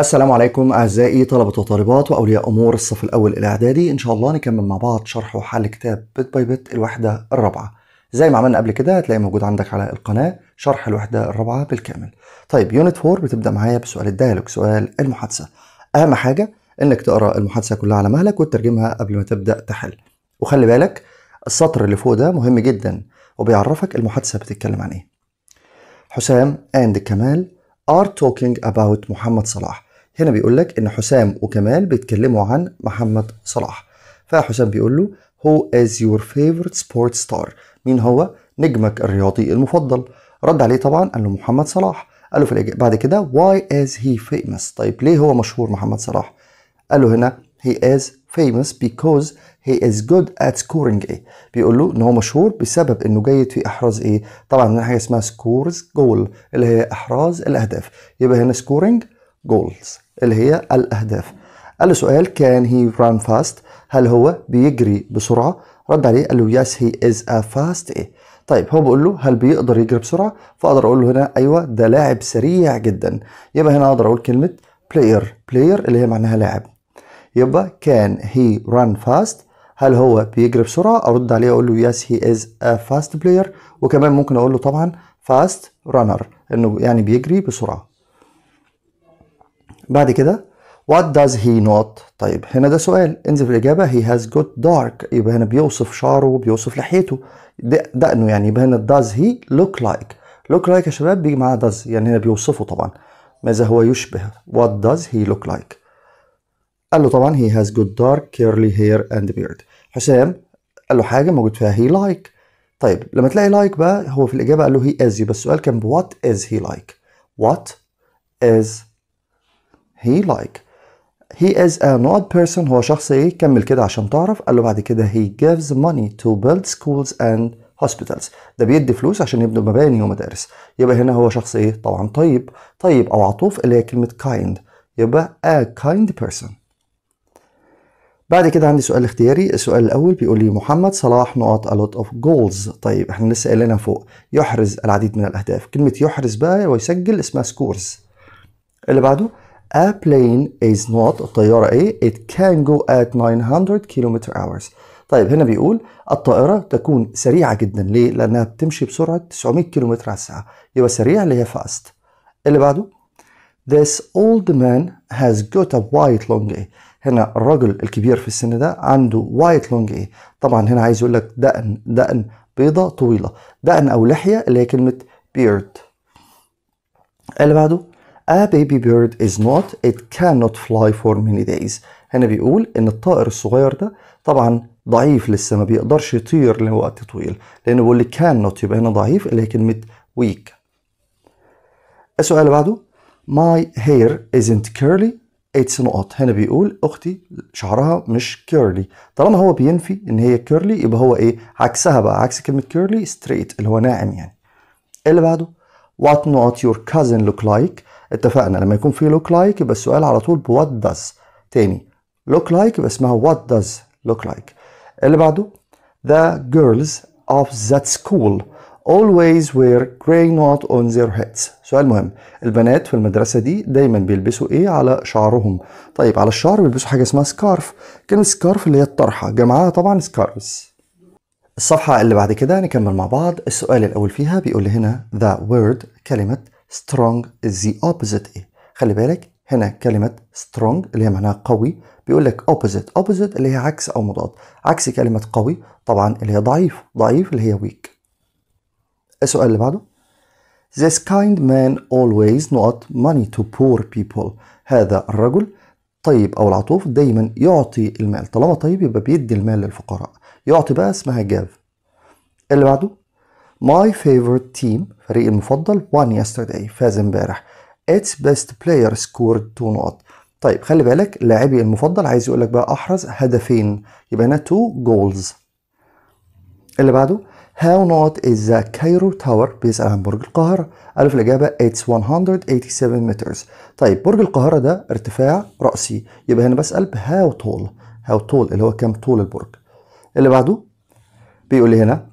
السلام عليكم اعزائي طلبه وطالبات واولياء امور الصف الاول الاعدادي ان شاء الله نكمل مع بعض شرح وحل كتاب بيت باي بيت الوحده الرابعه زي ما عملنا قبل كده هتلاقي موجود عندك على القناه شرح الوحده الرابعه بالكامل طيب يونت 4 بتبدا معايا بسؤال الديالوج سؤال المحادثه اهم حاجه انك تقرا المحادثه كلها على مهلك وتترجمها قبل ما تبدا تحل وخلي بالك السطر اللي فوق ده مهم جدا وبيعرفك المحادثه بتتكلم عن ايه حسام أند كمال are talking about محمد صلاح هنا بيقول لك ان حسام وكمال بيتكلموا عن محمد صلاح فحسام بيقول له هو از يور فيفورت سبورت ستار مين هو نجمك الرياضي المفضل رد عليه طبعا قال له محمد صلاح قال له في الإجابة بعد كده واي از هي فيمس طيب ليه هو مشهور محمد صلاح قال له هنا هي از فيمس بيكوز هي از جود ات سكورينج ايه بيقول له ان هو مشهور بسبب انه جيد في احراز ايه طبعا هنا حاجه اسمها سكورز جول اللي هي احراز الاهداف يبقى هنا سكورينج جولز اللي هي الأهداف قال له سؤال كان هي ران فاست هل هو بيجري بسرعة رد عليه قال له يس هي از ا فاست إيه طيب هو بيقول له هل بيقدر يجري بسرعة فأقدر أقول له هنا أيوة ده لاعب سريع جدا يبقى هنا أقدر أقول كلمة player player اللي هي معناها لاعب يبقى كان هي ران فاست هل هو بيجري بسرعة أرد عليه أقول له يس هي از ا فاست player وكمان ممكن أقول له طبعا فاست رانر إنه يعني بيجري بسرعة بعد كده what does he not طيب هنا ده سؤال انزل في الاجابه he has got dark يبقى هنا بيوصف شعره وبيوصف لحيته دقنه يعني يبقى هنا does he look like look like يا شباب بيجي معاه does يعني هنا بيوصفه طبعا ماذا هو يشبه what does he look like قال له طبعا he has got dark curly hair and beard حسام قال له حاجه موجود فيها he like طيب لما تلاقي like بقى هو في الاجابه قال له he is يبقى السؤال كان what is he like what is he like he is an odd person هو شخص ايه كمل كده عشان تعرف قال له بعد كده he gives money to build schools and hospitals ده بيدي فلوس عشان يبنوا مباني ومدارس يبقى هنا هو شخص ايه طبعا طيب طيب او عطوف اللي هي كلمه kind يبقى a kind person بعد كده عندي سؤال اختياري السؤال الاول بيقول لي محمد صلاح نقط a lot of goals طيب احنا لسه قايلينها فوق يحرز العديد من الاهداف كلمه يحرز بقى ويسجل اسمها سكورز اللي بعده A plane is not الطيارة إيه it can go at 900 km hours طيب هنا بيقول الطائرة تكون سريعة جدا ليه؟ لأنها بتمشي بسرعة 900 كم على الساعة يبقى سريع اللي هي fast اللي بعده This old man has got a white long A هنا الرجل الكبير في السن ده عنده white long A طبعا هنا عايز يقول لك دقن دقن بيضة طويلة دقن أو لحية اللي هي كلمة beard اللي بعده A baby bird is not, it cannot fly for many days. هنا بيقول إن الطائر الصغير ده طبعا ضعيف لسه ما بيقدرش يطير لوقت طويل لأنه بيقول لي cannot يبقى هنا ضعيف اللي هي كلمة weak. السؤال اللي بعده My hair isn't curly it's not. هنا بيقول أختي شعرها مش curly طالما هو بينفي إن هي curly يبقى هو إيه عكسها بقى عكس كلمة curly straight اللي هو ناعم يعني. اللي بعده What not your cousin look like اتفقنا لما يكون في لوك لايك يبقى السؤال على طول بوات داز تاني لوك لايك يبقى اسمها وات داز لوك لايك اللي بعده The girls of that school always wear gray knot on their heads سؤال مهم البنات في المدرسة دي دايما بيلبسوا ايه على شعرهم طيب على الشعر بيلبسوا حاجة اسمها سكارف كلمة سكارف اللي هي الطرحة جمعها طبعا سكارفز الصفحة اللي بعد كده نكمل مع بعض السؤال الأول فيها بيقول لي هنا the word كلمة strong is the opposite ايه خلي بالك هنا كلمة strong اللي هي معناها قوي بيقول لك opposite opposite اللي هي عكس أو مضاد عكس كلمة قوي طبعا اللي هي ضعيف ضعيف اللي هي weak السؤال اللي بعده This kind man always not money to poor people هذا الرجل طيب أو العطوف دايما يعطي المال طالما طيب يبقى بيدي المال للفقراء يعطي بقى اسمها جاف اللي بعده My favorite team فريقي المفضل won yesterday فاز امبارح Its best player scored 2 نقط طيب خلي بالك لاعبي المفضل عايز يقول لك بقى احرز هدفين يبقى هنا 2 جولز اللي بعده How not is the Cairo Tower بيسأل عن برج القاهرة ألف الإجابة it's 187 meters طيب برج القاهرة ده ارتفاع رأسي يبقى هنا بسأل ب how tall how tall اللي هو كم طول البرج اللي بعده بيقول لي هنا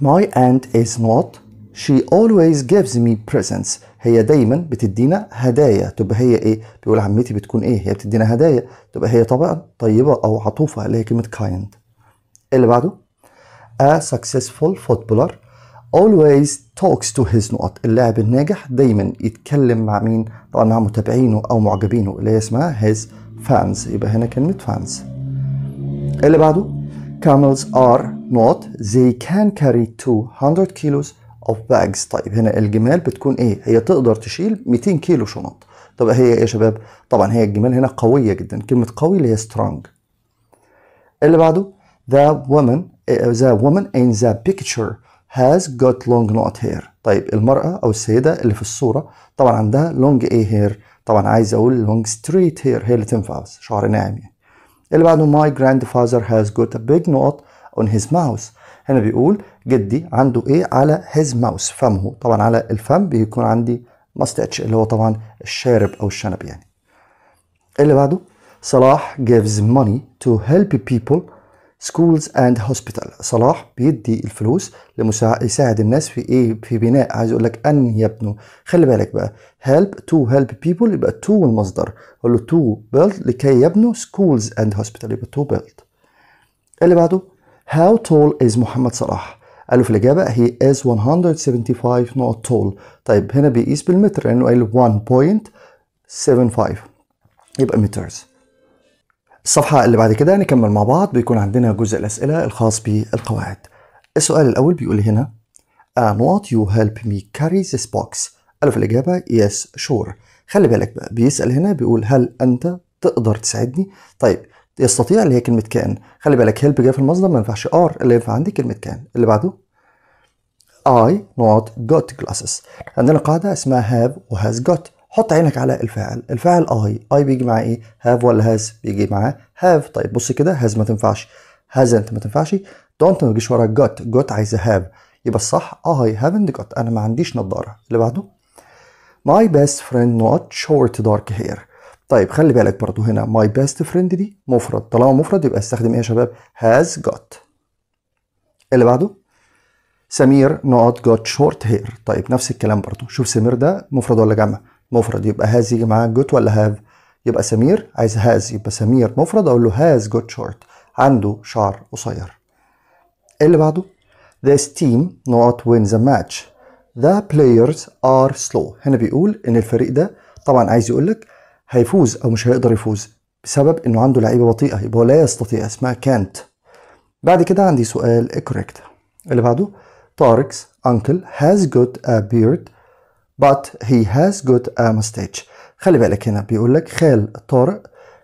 My aunt is not she always gives me presents هي دايما بتدينا هدايا تبقى هي ايه بيقول عمتي بتكون ايه هي بتدينا هدايا تبقى هي طبعا طيبة او عطوفة اللي هي كلمة kind اللي بعده a successful footballer always talks to his not اللاعب الناجح دايما يتكلم مع مين طبعا مع متابعينه او معجبينه اللي هي اسمها his fans يبقى هنا كلمة fans اللي بعده camels are not they can carry 200 kilos of bags طيب هنا الجمال بتكون ايه هي تقدر تشيل 200 كيلو شنط طب هي ايه يا شباب طبعا هي الجمال هنا قويه جدا كلمه قوي اللي هي strong اللي بعده the woman the woman in the picture has got long not hair طيب المرأة أو السيدة اللي في الصورة طبعا عندها long ايه hair طبعا عايز أقول long straight hair هي اللي تنفع بس شعر ناعم يعني اللي بعده my grandfather has got a big knot on his mouth هنا بيقول جدي عنده ايه على his mouth فمه طبعا على الفم بيكون عندي mustache اللي هو طبعا الشارب او الشنب يعني اللي بعده صلاح gives money to help people سكولز اند هوسبيتال صلاح بيدي الفلوس لمساعد يساعد الناس في ايه في بناء عايز اقول لك ان يبنوا خلي بالك بقى هيلب تو هيلب بيبل يبقى تو المصدر اقول له تو بيلد لكي يبنوا سكولز اند هوسبيتال يبقى تو بيلد اللي بعده هاو تول از محمد صلاح قال له في الاجابه هي از 175 نوت تول طيب هنا بيقيس بالمتر لانه قال 1.75 يبقى مترز الصفحة اللي بعد كده نكمل مع بعض بيكون عندنا جزء الأسئلة الخاص بالقواعد السؤال الأول بيقول هنا And um, what you help me carry this box ألف الإجابة yes sure خلي بالك بقى بيسأل هنا بيقول هل أنت تقدر تساعدني طيب يستطيع اللي هي كلمة كان خلي بالك هيلب جاي في المصدر ما ينفعش ار اللي ينفع عندي كلمة كان اللي بعده I not got glasses عندنا قاعدة اسمها have و has got حط عينك على الفاعل الفاعل اي اي بيجي معاه ايه هاف ولا هاز بيجي معاه هاف طيب بص كده هاز ما تنفعش هاز انت ما تنفعش دونت ما بيجيش ورا جوت جوت عايز هاف يبقى الصح اي هافنت جوت انا ما عنديش نضاره اللي بعده ماي بيست فريند نوت شورت دارك هير طيب خلي بالك برضو هنا ماي بيست فريند دي مفرد طالما مفرد يبقى استخدم ايه يا شباب هاز جوت اللي بعده سمير نوت جوت شورت هير طيب نفس الكلام برضو شوف سمير ده مفرد ولا جمع مفرد يبقى هاز يجي معاه جوت ولا هاف يبقى سمير عايز هاز يبقى سمير مفرد اقول له هاز جوت شورت عنده شعر قصير إيه اللي بعده this team not win the match the players are slow هنا بيقول ان الفريق ده طبعا عايز يقول لك هيفوز او مش هيقدر يفوز بسبب انه عنده لعيبه بطيئه يبقى هو لا يستطيع اسمها كانت بعد كده عندي سؤال correct إيه اللي بعده طارقس uncle has got a beard but he has got a mustache خلي بالك هنا بيقول لك خال طارق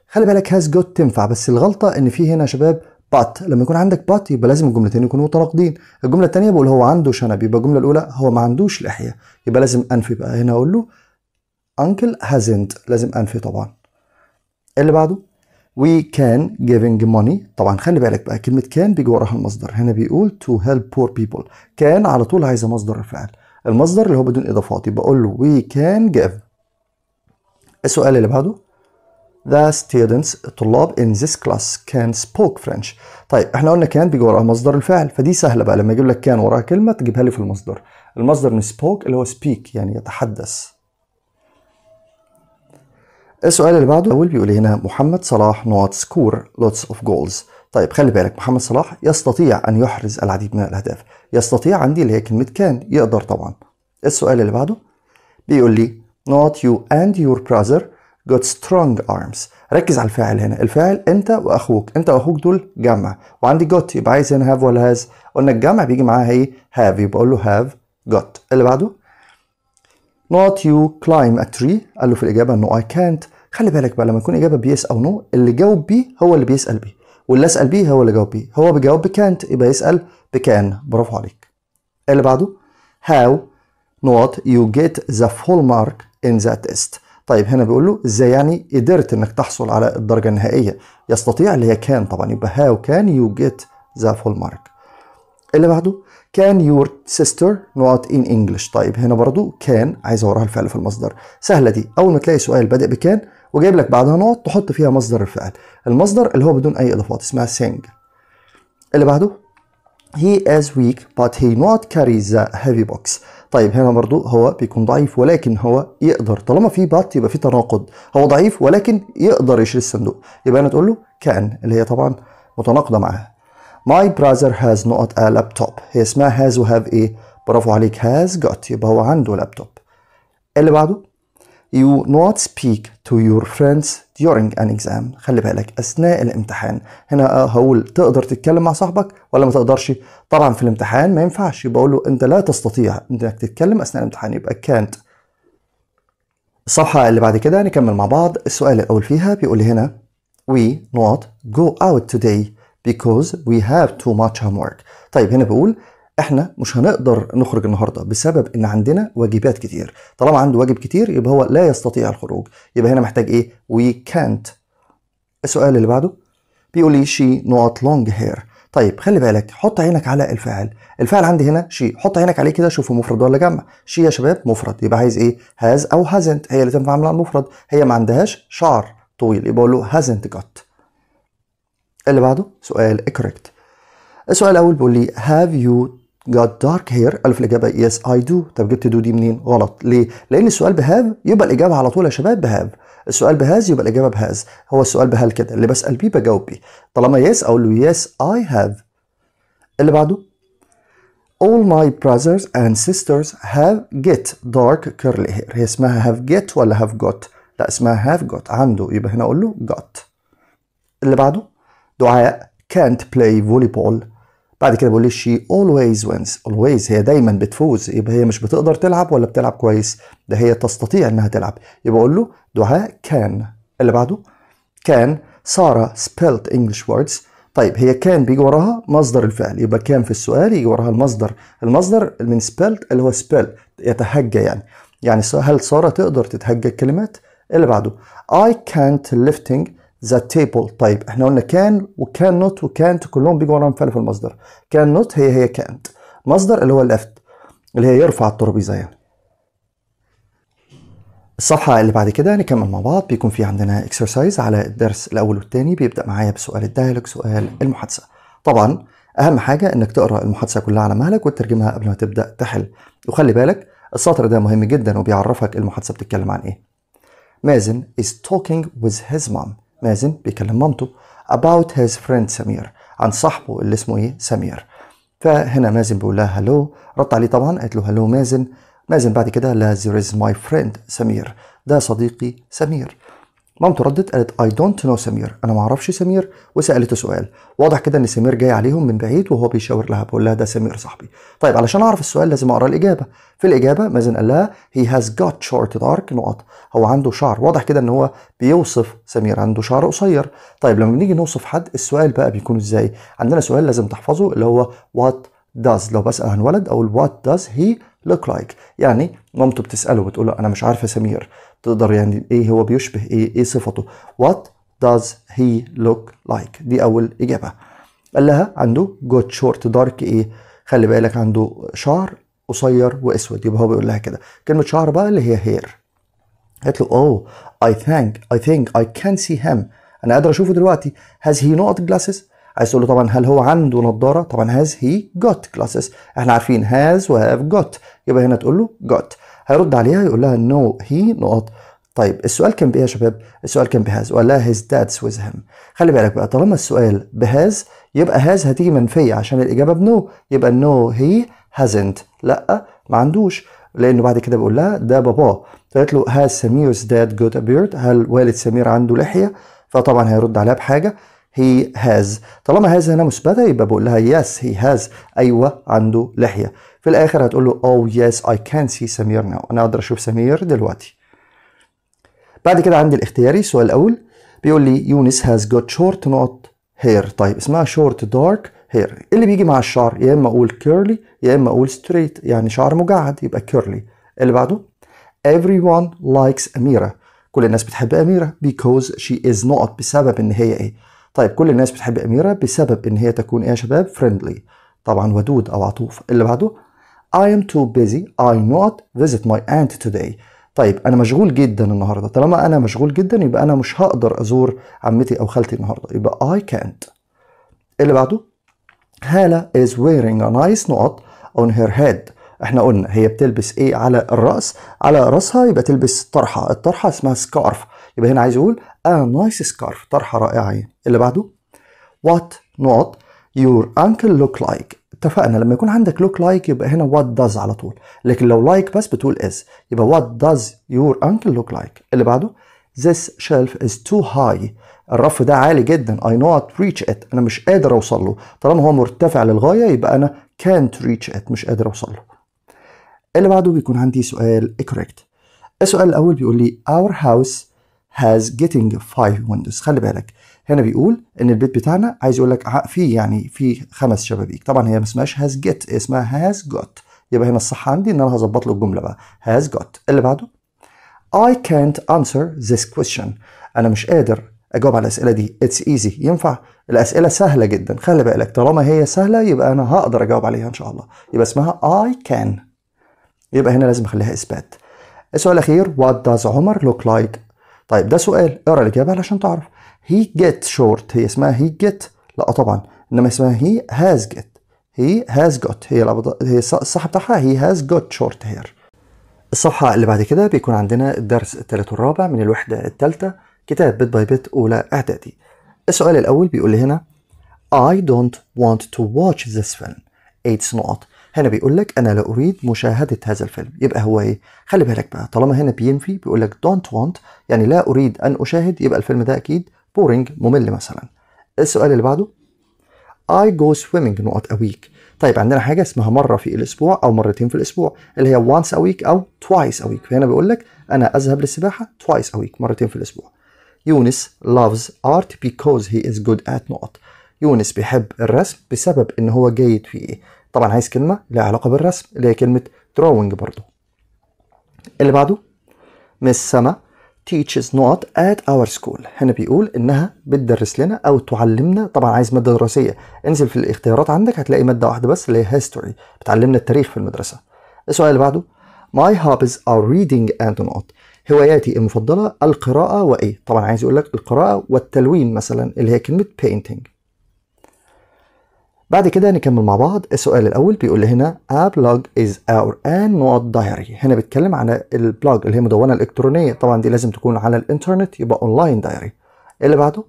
خلي بالك has got تنفع بس الغلطه ان في هنا شباب but لما يكون عندك but يبقى لازم الجملتين يكونوا متناقضين الجمله الثانيه بقول هو عنده شنب يبقى الجمله الاولى هو ما عندوش لحيه يبقى لازم انفي بقى هنا اقول له uncle hasn't لازم انفي طبعا اللي بعده we can giving money طبعا خلي بالك بقى كلمه كان بيجي وراها المصدر هنا بيقول to help poor people كان على طول عايزه مصدر الفعل المصدر اللي هو بدون اضافات يبقى اقول له we can give السؤال اللي بعده The students الطلاب in this class can spoke French طيب احنا قلنا كان بيجي وراها مصدر الفعل فدي سهله بقى لما يجيب لك كان وراها كلمه تجيبها لي في المصدر المصدر من spoke اللي هو speak يعني يتحدث السؤال اللي بعده اول بيقول هنا محمد صلاح not score lots of goals طيب خلي بالك محمد صلاح يستطيع أن يحرز العديد من الأهداف يستطيع عندي اللي هي كلمة كان يقدر طبعا السؤال اللي بعده بيقول لي not you and your brother got strong arms ركز على الفاعل هنا الفاعل انت واخوك انت واخوك دول جمع وعندي got يبقى عايز هنا have ولا has قلنا الجمع بيجي معاها ايه have يبقى اقول له have got اللي بعده not you climb a tree قال له في الاجابه انه no, I can't خلي بالك بقى لما يكون اجابه بيس او نو no, اللي جاوب بيه هو اللي بيسال بيه واللي اسال بيه هو اللي جاوب بيه هو بيجاوب بكانت يبقى يسال بكان برافو عليك اللي بعده هاو نوت يو جيت ذا فول مارك ان ذا تيست طيب هنا بيقول له ازاي يعني قدرت انك تحصل على الدرجه النهائيه يستطيع اللي هي كان طبعا يبقى هاو كان يو جيت ذا فول مارك اللي بعده كان يور سيستر نوت ان انجلش طيب هنا برضو كان عايز اوراها الفعل في المصدر سهله دي اول ما تلاقي سؤال بادئ بكان وجايب لك بعدها نقط تحط فيها مصدر الفعل المصدر اللي هو بدون اي اضافات اسمها سينج اللي بعده he is weak but he not carry ذا heavy box طيب هنا برضو هو بيكون ضعيف ولكن هو يقدر طالما في بات يبقى في تناقض هو ضعيف ولكن يقدر يشيل الصندوق يبقى انا تقول له كان اللي هي طبعا متناقضه معاها my brother has not a laptop هي اسمها has وهاف ايه برافو عليك has got يبقى هو عنده لابتوب اللي بعده You not speak to your friends during an exam خلي بالك أثناء الامتحان هنا آه، هقول تقدر تتكلم مع صاحبك ولا ما تقدرش طبعا في الامتحان ما ينفعش يبقى أقول له أنت لا تستطيع أنك تتكلم أثناء الامتحان يبقى can't الصفحة اللي بعد كده نكمل مع بعض السؤال الأول فيها بيقول لي هنا We not go out today because we have too much homework طيب هنا بيقول احنا مش هنقدر نخرج النهارده بسبب ان عندنا واجبات كتير طالما عنده واجب كتير يبقى هو لا يستطيع الخروج يبقى هنا محتاج ايه وي كانت السؤال اللي بعده بيقول لي شي not لونج هير طيب خلي بالك حط عينك على الفاعل الفاعل عندي هنا شي حط عينك عليه كده شوفه مفرد ولا جمع شي يا شباب مفرد يبقى عايز ايه هاز او هازنت هي اللي تنفع مع المفرد هي ما عندهاش شعر طويل يبقى اقول له هازنت جوت اللي بعده سؤال correct السؤال الاول بيقول لي have you got dark hair الف الاجابه yes I do طب جبت do دي منين غلط ليه لان السؤال بهاف يبقى الاجابه على طول يا شباب بهاف السؤال بهاز يبقى الاجابه بهاز هو السؤال بهال كده اللي بسال بيه بجاوب بيه طالما يس yes, اقول له يس اي هاف اللي بعده All my brothers and sisters have get dark curly hair هي اسمها have get ولا have got لا اسمها have got عنده يبقى هنا اقول له got اللي بعده دعاء can't play volleyball بعد كده بقول لي شي اولويز وينز اولويز هي دايما بتفوز يبقى هي مش بتقدر تلعب ولا بتلعب كويس ده هي تستطيع انها تلعب يبقى اقول له دعاء كان اللي بعده كان سارة سبيلت انجلش ووردز طيب هي كان بيجي وراها مصدر الفعل يبقى كان في السؤال يجي وراها المصدر المصدر من سبيلت اللي هو سبيل يتهجى يعني يعني هل سارة تقدر تتهجى الكلمات اللي بعده اي كانت ليفتنج ذا تيبل طيب احنا قلنا كان وكان نوت وكانت كلهم بيجوا ورا مفعل في المصدر كان نوت هي هي كانت مصدر اللي هو ليفت اللي هي يرفع الترابيزه يعني الصفحة اللي بعد كده هنكمل يعني مع بعض بيكون في عندنا اكسرسايز على الدرس الأول والثاني بيبدأ معايا بسؤال الدايلوج سؤال المحادثة طبعا أهم حاجة إنك تقرأ المحادثة كلها على مهلك وتترجمها قبل ما تبدأ تحل وخلي بالك السطر ده مهم جدا وبيعرفك المحادثة بتتكلم عن إيه مازن is talking with his mom مازن بيكلم مامته about his friend سمير عن صاحبه اللي اسمه ايه سمير فهنا مازن بيقول لها هلو رد عليه طبعا قالت له هلو مازن مازن بعد كده لا there is my friend سمير ده صديقي سمير مامته ردت قالت اي دونت نو سمير انا ما اعرفش سمير وسالته سؤال واضح كده ان سمير جاي عليهم من بعيد وهو بيشاور لها بيقول لها ده سمير صاحبي طيب علشان اعرف السؤال لازم اقرا الاجابه في الاجابه مازن قال لها هي هاز جوت شورت دارك نقط هو عنده شعر واضح كده ان هو بيوصف سمير عنده شعر قصير طيب لما بنيجي نوصف حد السؤال بقى بيكون ازاي عندنا سؤال لازم تحفظه اللي هو وات داز لو بسأل عن ولد أقول وات داز هي look like يعني مامته بتسأله بتقول له أنا مش عارفة سمير تقدر يعني ايه هو بيشبه ايه ايه صفته وات does he look like دي اول اجابه قال لها عنده جوت شورت دارك ايه خلي بالك عنده شعر قصير واسود يبقى هو بيقول لها كده كلمه شعر بقى اللي هي هير قالت له اوه اي ثانك اي ثينك اي كان سي هيم انا قادر اشوفه دلوقتي هاز هي نقط جلاسز عايز تقول له طبعا هل هو عنده نظاره طبعا هاز هي جوت جلاسز احنا عارفين هاز وهاف جوت يبقى هنا تقول له جوت هيرد عليها يقول لها نو هي نقط طيب السؤال كان بايه يا شباب؟ السؤال كان بهاز وقال لها هيز داتس ويز هيم خلي بالك بقى طالما السؤال بهاز يبقى هاز هتيجي منفيه عشان الاجابه بنو يبقى نو هي هازنت لا ما عندوش لانه بعد كده بيقول لها ده باباه فقالت له هاز سميرز داد جوت ابيرد هل والد سمير عنده لحيه؟ فطبعا هيرد عليها بحاجه هي هاز طالما هاز هنا مثبته يبقى بقول لها يس هي هاز ايوه عنده لحيه في الاخر هتقول له او يس اي كان سي سمير ناو انا اقدر اشوف سمير دلوقتي بعد كده عندي الاختياري السؤال الاول بيقول لي يونس هاز جوت شورت نوت هير طيب اسمها شورت دارك هير اللي بيجي مع الشعر يا اما اقول كيرلي يا اما اقول ستريت يعني شعر مجعد يبقى كيرلي اللي بعده everyone likes اميره كل الناس بتحب اميره because she is not بسبب ان هي ايه طيب كل الناس بتحب أميرة بسبب إن هي تكون إيه يا شباب فريندلي طبعا ودود أو عطوف اللي بعده I am too busy I not visit my aunt today طيب أنا مشغول جدا النهاردة طالما أنا مشغول جدا يبقى أنا مش هقدر أزور عمتي أو خالتي النهاردة يبقى I can't اللي بعده هالة is wearing a nice knot on her head احنا قلنا هي بتلبس ايه على الرأس على رأسها يبقى تلبس طرحة الطرحة اسمها سكارف يبقى هنا عايز يقول a nice scarf طرحه رائعه يعني اللي بعده what not your uncle look like اتفقنا لما يكون عندك look like يبقى هنا what does على طول لكن لو like بس بتقول is يبقى what does your uncle look like اللي بعده this shelf is too high الرف ده عالي جدا I not reach it أنا مش قادر أوصل له طالما هو مرتفع للغاية يبقى أنا can't reach it مش قادر أوصل له اللي بعده بيكون عندي سؤال correct السؤال الأول بيقول لي our house has getting five windows خلي بالك هنا بيقول ان البيت بتاعنا عايز يقول لك في يعني في خمس شبابيك طبعا هي ما اسمهاش has get اسمها has got يبقى هنا الصح عندي ان انا هظبط له الجمله بقى has got اللي بعده I can't answer this question انا مش قادر اجاوب على الاسئله دي اتس ايزي ينفع الاسئله سهله جدا خلي بالك طالما هي سهله يبقى انا هقدر اجاوب عليها ان شاء الله يبقى اسمها I can يبقى هنا لازم اخليها اثبات السؤال الاخير what does عمر look like طيب ده سؤال اقرا الاجابه علشان تعرف هي جيت شورت هي اسمها هي جيت لا طبعا انما اسمها هي هاز جيت هي هاز جوت هي هي الصح بتاعها هي هاز جوت شورت هير الصفحه اللي بعد كده بيكون عندنا الدرس الثالث والرابع من الوحده الثالثه كتاب بيت باي بيت اولى اعدادي السؤال الاول بيقول لي هنا I don't want to watch this film it's not هنا بيقول لك انا لا اريد مشاهده هذا الفيلم يبقى هو ايه خلي بالك بقى طالما هنا بينفي بيقول لك don't want يعني لا اريد ان اشاهد يبقى الفيلم ده اكيد بورينج ممل مثلا السؤال اللي بعده I go swimming نقط a week طيب عندنا حاجه اسمها مره في الاسبوع او مرتين في الاسبوع اللي هي once a week او twice a week فهنا بيقول لك انا اذهب للسباحه twice a week مرتين في الاسبوع يونس loves art because he is good at نقط يونس بيحب الرسم بسبب ان هو جيد فيه طبعا عايز كلمه لها علاقه بالرسم اللي هي كلمه drawing برضو اللي بعده مس سما teaches not at our school هنا بيقول انها بتدرس لنا او تعلمنا طبعا عايز ماده دراسيه انزل في الاختيارات عندك هتلاقي ماده واحده بس اللي هي history بتعلمنا التاريخ في المدرسه السؤال اللي بعده my hobbies are reading and not هواياتي المفضله القراءه وايه طبعا عايز يقول لك القراءه والتلوين مثلا اللي هي كلمه painting بعد كده نكمل مع بعض السؤال الاول بيقول لي هنا a plug is our an not diary هنا بيتكلم على البلوج اللي هي مدونه الكترونيه طبعا دي لازم تكون على الانترنت يبقى اونلاين دايري اللي بعده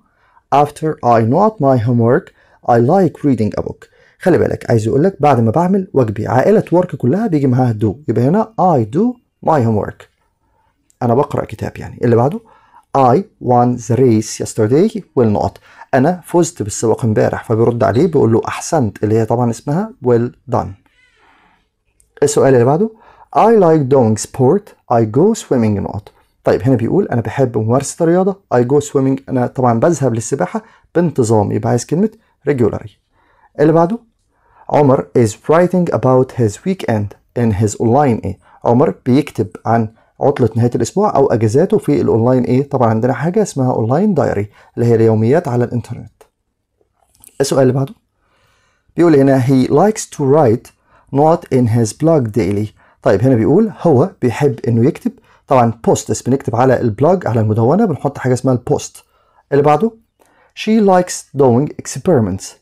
after I not my homework I like reading a book خلي بالك عايز يقول لك بعد ما بعمل واجبي عائله ورك كلها بيجي معاها دو يبقى هنا I do my homework انا بقرا كتاب يعني اللي بعده I won the race yesterday will not أنا فزت بالسباق امبارح فبيرد عليه بيقول له أحسنت اللي هي طبعا اسمها well done السؤال اللي بعده I like doing sport I go swimming not طيب هنا بيقول أنا بحب ممارسة الرياضة I go swimming أنا طبعا بذهب للسباحة بانتظام يبقى عايز كلمة regularly اللي بعده عمر is writing about his weekend in his online A عمر بيكتب عن عطله نهايه الاسبوع او اجازاته في الاونلاين ايه طبعا عندنا حاجه اسمها اونلاين دايري اللي هي اليوميات على الانترنت السؤال اللي بعده بيقول هنا he likes to write not in his blog daily طيب هنا بيقول هو بيحب انه يكتب طبعا بوست بنكتب على البلوج على المدونه بنحط حاجه اسمها البوست اللي بعده she likes doing experiments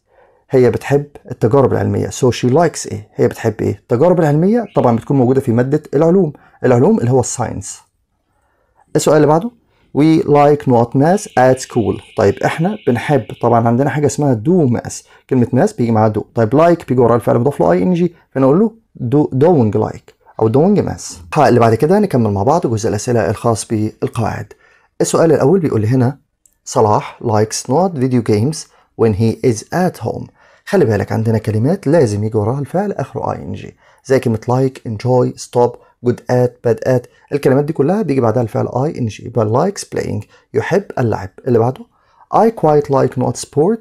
هي بتحب التجارب العلمية سو شي لايكس ايه هي بتحب ايه التجارب العلمية طبعا بتكون موجودة في مادة العلوم العلوم اللي هو الساينس السؤال اللي بعده وي لايك نوت ماس ات سكول طيب احنا بنحب طبعا عندنا حاجة اسمها دو ماس كلمة ماس بيجي معاها دو طيب like بيجي ورا الفعل مضاف له اي ان جي فنقول له دو دوينج لايك او دوينج ماس الحلقة اللي بعد كده نكمل مع بعض جزء الأسئلة الخاص بالقواعد السؤال الأول بيقول لي هنا صلاح لايكس نوت فيديو جيمز when he is at home خلي بالك عندنا كلمات لازم يجي وراها الفعل اخره اي ان جي زي كلمه لايك انجوي ستوب جود ات باد ات الكلمات دي كلها بيجي بعدها الفعل اي ان جي يبقى لايكس بلاينج يحب اللعب اللي بعده I quite like not sport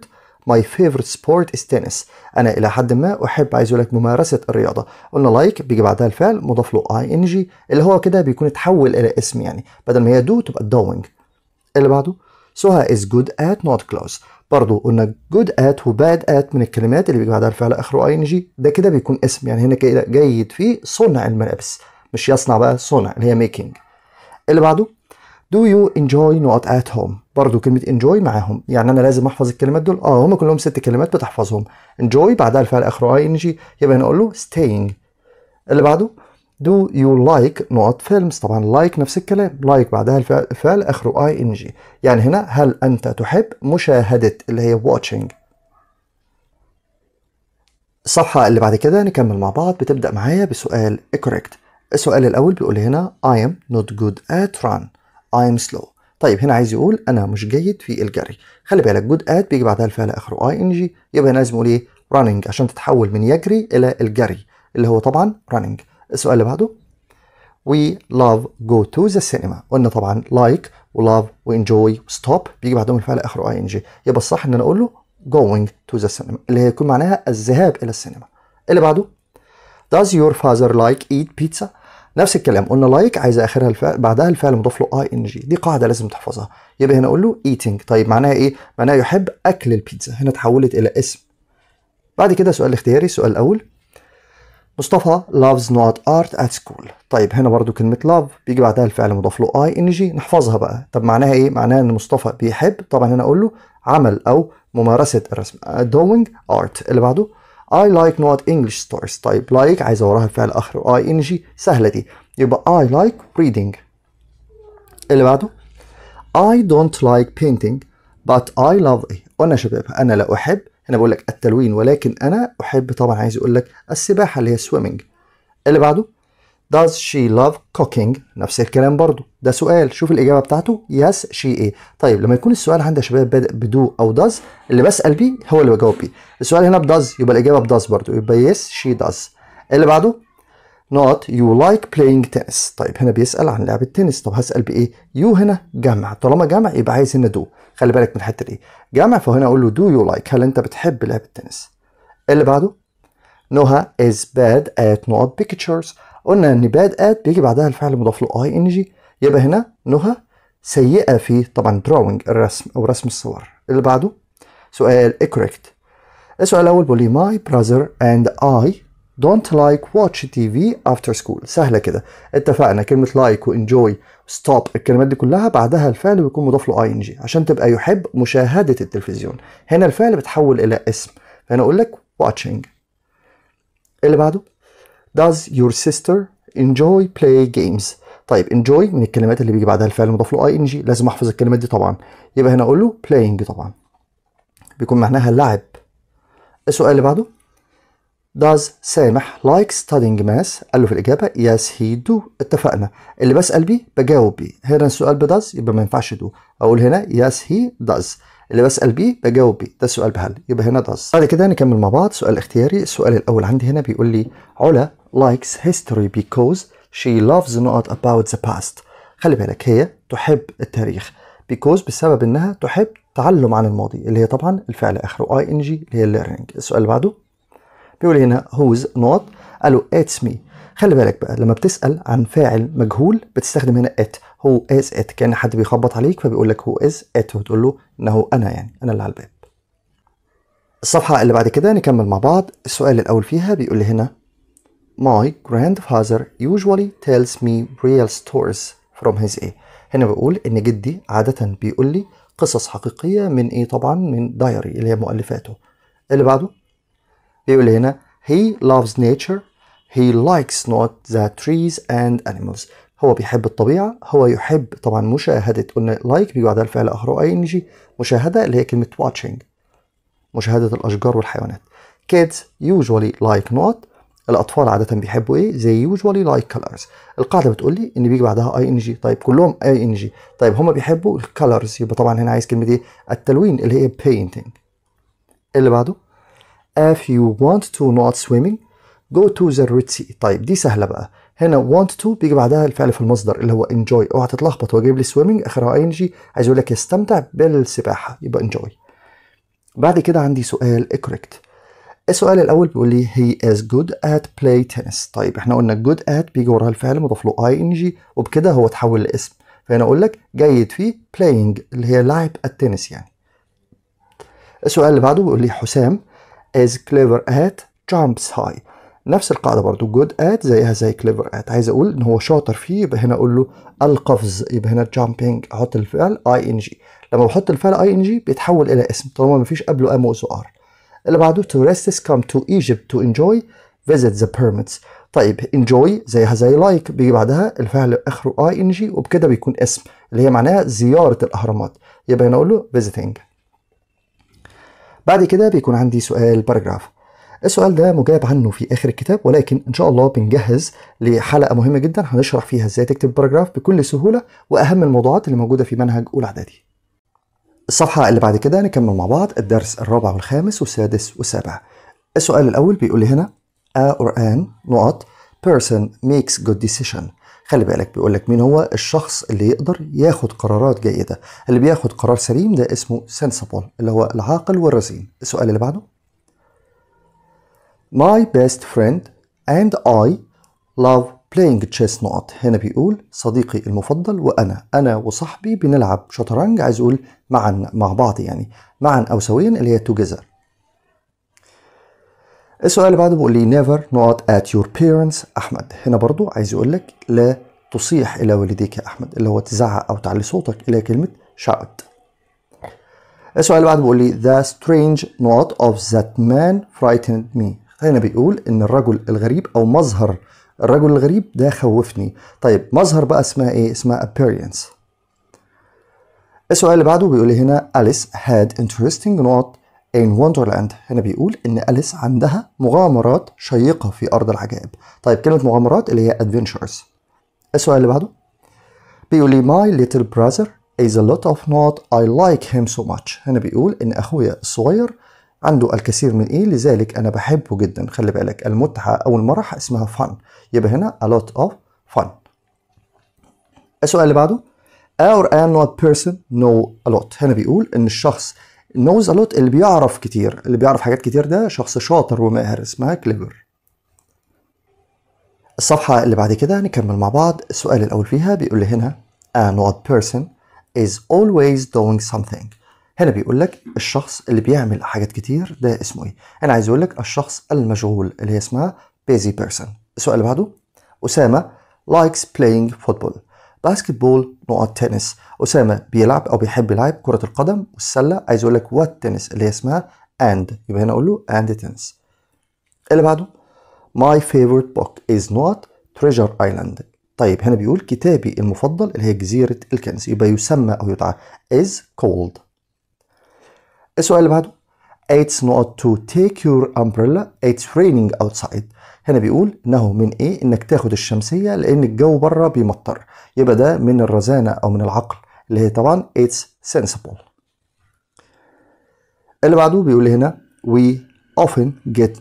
My favorite sport is tennis أنا إلى حد ما أحب عايز أقول لك ممارسة الرياضة قلنا لايك like بيجي بعدها الفعل مضاف له اي ان جي اللي هو كده بيكون اتحول إلى اسم يعني بدل ما هي دو do, تبقى دوينج اللي بعده سوها is good at not close برضو قلنا جود ات وباد ات من الكلمات اللي بيجي بعدها الفعل اخره اي ان جي ده كده بيكون اسم يعني هنا كده جيد في صنع الملابس مش يصنع بقى صنع اللي هي ميكينج اللي بعده دو يو انجوي نوت ات هوم برضو كلمه انجوي معاهم يعني انا لازم احفظ الكلمات دول اه هم كلهم ست كلمات بتحفظهم انجوي بعدها الفعل اخره اي ان جي يبقى اقول له staying اللي بعده دو يو لايك نقط فيلمز طبعا لايك نفس الكلام لايك بعدها الفعل اخره اي ان جي يعني هنا هل انت تحب مشاهده اللي هي واتشنج الصفحه اللي بعد كده نكمل مع بعض بتبدا معايا بسؤال correct السؤال الاول بيقول هنا I am not good at run I am slow طيب هنا عايز يقول انا مش جيد في الجري خلي بالك جود ات بيجي بعدها الفعل اخره اي ان جي يبقى لازم اقول ايه running عشان تتحول من يجري الى الجري اللي هو طبعا running السؤال اللي بعده وي لاف جو تو ذا سينما قلنا طبعا لايك ولاف وانجوي وستوب بيجي بعدهم الفعل اخره اي ان جي يبقى الصح ان انا اقول له going to the cinema اللي هيكون معناها الذهاب الى السينما اللي بعده does your father like eat pizza نفس الكلام قلنا لايك like عايز اخرها الفعل بعدها الفعل مضاف له اي ان جي دي قاعده لازم تحفظها يبقى هنا اقول له eating طيب معناها ايه معناها يحب اكل البيتزا هنا تحولت الى اسم بعد كده سؤال اختياري السؤال الاول مصطفى loves not art at school طيب هنا برضو كلمة love بيجي بعدها الفعل مضاف له اي ان جي نحفظها بقى طب معناها ايه معناها ان مصطفى بيحب طبعا هنا اقول له عمل او ممارسة الرسم آه، doing art اللي بعده I like not English stories طيب like عايز وراها الفعل اخر اي ان جي سهلة دي يبقى I like reading اللي بعده I don't like painting but I love it قلنا يا شباب انا لا احب هنا بقول لك التلوين ولكن انا احب طبعا عايز اقول لك السباحه اللي هي سويمنج اللي بعده does she love cooking نفس الكلام برضو ده سؤال شوف الاجابه بتاعته yes she ايه طيب لما يكون السؤال عند شباب بادئ بدو او does اللي بسال بيه هو اللي بجاوب بيه السؤال هنا بداز يبقى الاجابه بداز برضو يبقى yes she does اللي بعده not يو لايك بلاينج تنس طيب هنا بيسال عن لعبه التنس طب هسال بايه يو هنا جمع طالما جمع يبقى عايز هنا دو خلي بالك من الحته دي جمع فهنا اقول له دو يو لايك هل انت بتحب لعب التنس اللي بعده نوها از باد ات نوت بيكتشرز قلنا ان باد ات بيجي بعدها الفعل المضاف له اي ان جي يبقى هنا نوها سيئه في طبعا دراونج الرسم او رسم الصور اللي بعده سؤال اكوريكت السؤال الاول بيقول لي ماي براذر اند اي don't like watch TV after school سهلة كده اتفقنا كلمة like وenjoy stop الكلمات دي كلها بعدها الفعل بيكون مضاف له ing عشان تبقى يحب مشاهدة التلفزيون هنا الفعل بتحول إلى اسم فأنا أقول لك watching اللي بعده does your sister enjoy play games طيب enjoy من الكلمات اللي بيجي بعدها الفعل مضاف له ing لازم أحفظ الكلمات دي طبعا يبقى هنا أقول له playing طبعا بيكون معناها لعب السؤال اللي بعده Does سامح like studying math قال له في الإجابة yes he do اتفقنا اللي بسأل بيه بجاوب بيه هنا السؤال بداز يبقى ما ينفعش do أقول هنا yes he does اللي بسأل بيه بجاوب بيه ده السؤال بهل يبقى هنا does بعد كده نكمل مع بعض سؤال اختياري السؤال الأول عندي هنا بيقول لي علا likes history because she loves not about the past خلي بالك هي تحب التاريخ because بسبب إنها تحب تعلم عن الماضي اللي هي طبعا الفعل آخره ing اللي هي learning السؤال اللي بعده بيقول هنا هوز نوت قال له اتس مي خلي بالك بقى لما بتسال عن فاعل مجهول بتستخدم هنا ات هو از ات كان حد بيخبط عليك فبيقول لك هو از ات وتقول له انه انا يعني انا اللي على الباب الصفحه اللي بعد كده نكمل مع بعض السؤال الاول فيها بيقول لي هنا My grandfather usually tells me real stories from his A. هنا بقول إن جدي عادة بيقول لي قصص حقيقية من إيه طبعا من دايري اللي هي مؤلفاته. اللي بعده بيقول هنا he loves nature he likes not the trees and animals هو بيحب الطبيعة هو يحب طبعا مشاهدة قلنا لايك like بيجي بعدها الفعل أخر اي ان جي مشاهدة اللي هي كلمة watching مشاهدة الأشجار والحيوانات kids usually like not الأطفال عادة بيحبوا إيه they usually like colors القاعدة بتقول لي إن بيجي بعدها اي ان جي طيب كلهم اي ان جي طيب هما بيحبوا colors يبقى طبعا هنا عايز كلمة إيه التلوين اللي هي painting اللي بعده if you want to not swimming go to the red sea طيب دي سهله بقى هنا want to بيجي بعدها الفعل في المصدر اللي هو enjoy اوعى تتلخبط هو جايب لي swimming اخرها ing عايز يقول لك يستمتع بالسباحه يبقى enjoy بعد كده عندي سؤال correct السؤال الاول بيقول لي هي از جود ات بلاي تنس طيب احنا قلنا جود ات بيجي وراها الفعل مضاف له ing وبكده هو اتحول لاسم فهنا اقول لك جيد في playing اللي هي لعب التنس يعني السؤال اللي بعده بيقول لي حسام is clever at jumps high نفس القاعدة برضو good at زيها زي clever at عايز أقول إن هو شاطر فيه يبقى هنا أقول له القفز يبقى هنا jumping أحط الفعل ing لما بحط الفعل ing بيتحول إلى اسم طالما مفيش قبله ام و ار اللي بعده tourists come to Egypt to enjoy visit the pyramids طيب enjoy زيها زي like بيجي بعدها الفعل آخره ing وبكده بيكون اسم اللي هي معناها زيارة الأهرامات يبقى هنا أقول له visiting بعد كده بيكون عندي سؤال باراجراف السؤال ده مجاب عنه في اخر الكتاب ولكن ان شاء الله بنجهز لحلقه مهمه جدا هنشرح فيها ازاي تكتب باراجراف بكل سهوله واهم الموضوعات اللي موجوده في منهج اولى اعدادي الصفحه اللي بعد كده نكمل مع بعض الدرس الرابع والخامس والسادس والسابع السؤال الاول بيقول لي هنا ا or an نقط person makes good decision خلي بالك بيقول لك مين هو الشخص اللي يقدر ياخد قرارات جيده اللي بياخد قرار سليم ده اسمه سنسبل اللي هو العاقل والرزين السؤال اللي بعده My best friend and I love playing نوت هنا بيقول صديقي المفضل وأنا أنا وصاحبي بنلعب شطرنج عايز أقول معا مع بعض يعني معا أو سويا اللي هي together السؤال اللي بعده بيقول لي never not at your parents احمد هنا برضو عايز يقول لك لا تصيح الى والديك يا احمد اللي هو تزعق او تعلي صوتك الى كلمه شات السؤال اللي بعده بيقول لي the strange not of that man frightened me هنا بيقول ان الرجل الغريب او مظهر الرجل الغريب ده خوفني طيب مظهر بقى اسمها ايه اسمها appearance السؤال اللي بعده بيقول لي هنا Alice had interesting نوت ان وندرلاند هنا بيقول ان أليس عندها مغامرات شيقة في أرض العجائب طيب كلمة مغامرات اللي هي adventures السؤال اللي بعده بيقول لي my little brother is a lot of not I like him so much هنا بيقول ان أخويا الصغير عنده الكثير من ايه لذلك انا بحبه جدا خلي بالك المتعة او المرح اسمها fun يبقى هنا a lot of fun السؤال اللي بعده our and not person know a lot هنا بيقول ان الشخص نوز الوت اللي بيعرف كتير اللي بيعرف حاجات كتير ده شخص شاطر وماهر اسمها كليفر الصفحة اللي بعد كده نكمل مع بعض السؤال الأول فيها بيقول لي هنا an odd person is always doing something هنا بيقول لك الشخص اللي بيعمل حاجات كتير ده اسمه ايه أنا عايز أقول لك الشخص المشغول اللي هي اسمها busy person السؤال اللي بعده أسامة likes playing football باسكتبول نقط تنس اسامه بيلعب او بيحب يلعب كره القدم والسله عايز اقول لك وات تنس اللي هي اسمها اند يبقى هنا اقول له اند تنس اللي بعده my favorite book is not treasure island طيب هنا بيقول كتابي المفضل اللي هي جزيره الكنز يبقى يسمى او يدعى is كولد السؤال اللي بعده it's not to take your umbrella it's raining outside هنا بيقول انه من ايه انك تاخد الشمسيه لان الجو بره بيمطر يبقى ده من الرزانه او من العقل اللي هي طبعا it's sensible اللي بعده بيقول هنا we often get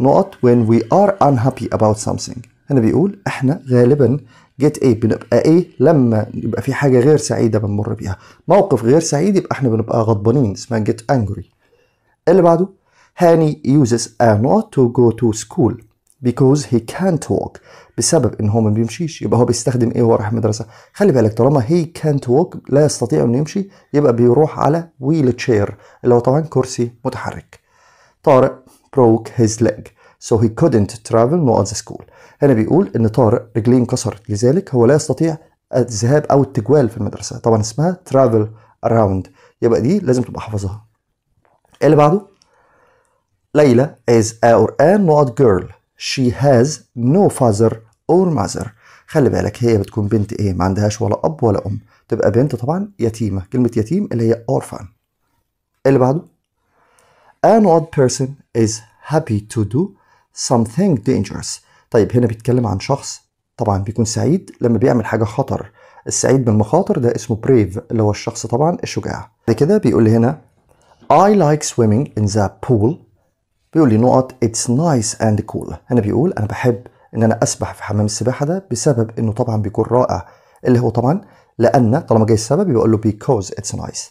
not when we are unhappy about something هنا بيقول احنا غالبا get ايه بنبقى ايه لما يبقى في حاجه غير سعيده بنمر بيها موقف غير سعيد يبقى احنا بنبقى غضبانين اسمها get angry اللي بعده هاني uses a not to go to school because he can't walk بسبب ان هو ما بيمشيش يبقى هو بيستخدم ايه وهو رايح المدرسه خلي بالك طالما هي can't walk لا يستطيع انه يمشي يبقى بيروح على ويل تشير اللي هو طبعا كرسي متحرك طارق broke his leg so he couldn't travel nor the school هنا بيقول ان طارق رجليه انكسرت لذلك هو لا يستطيع الذهاب او التجوال في المدرسه طبعا اسمها travel around يبقى دي لازم تبقى حافظها إيه اللي بعده ليلى is a Quran not girl she has no father or mother خلي بالك هي بتكون بنت ايه ما عندهاش ولا اب ولا ام تبقى بنت طبعا يتيمه كلمه يتيم اللي هي orphan اللي بعده an odd person is happy to do something dangerous طيب هنا بيتكلم عن شخص طبعا بيكون سعيد لما بيعمل حاجه خطر السعيد بالمخاطر ده اسمه بريف اللي هو الشخص طبعا الشجاع بعد كده بيقول هنا I like swimming in the pool بيقول لي نقط اتس نايس اند كول هنا بيقول انا بحب ان انا اسبح في حمام السباحه ده بسبب انه طبعا بيكون رائع اللي هو طبعا لان طالما جاي السبب بيقول له بيكوز اتس نايس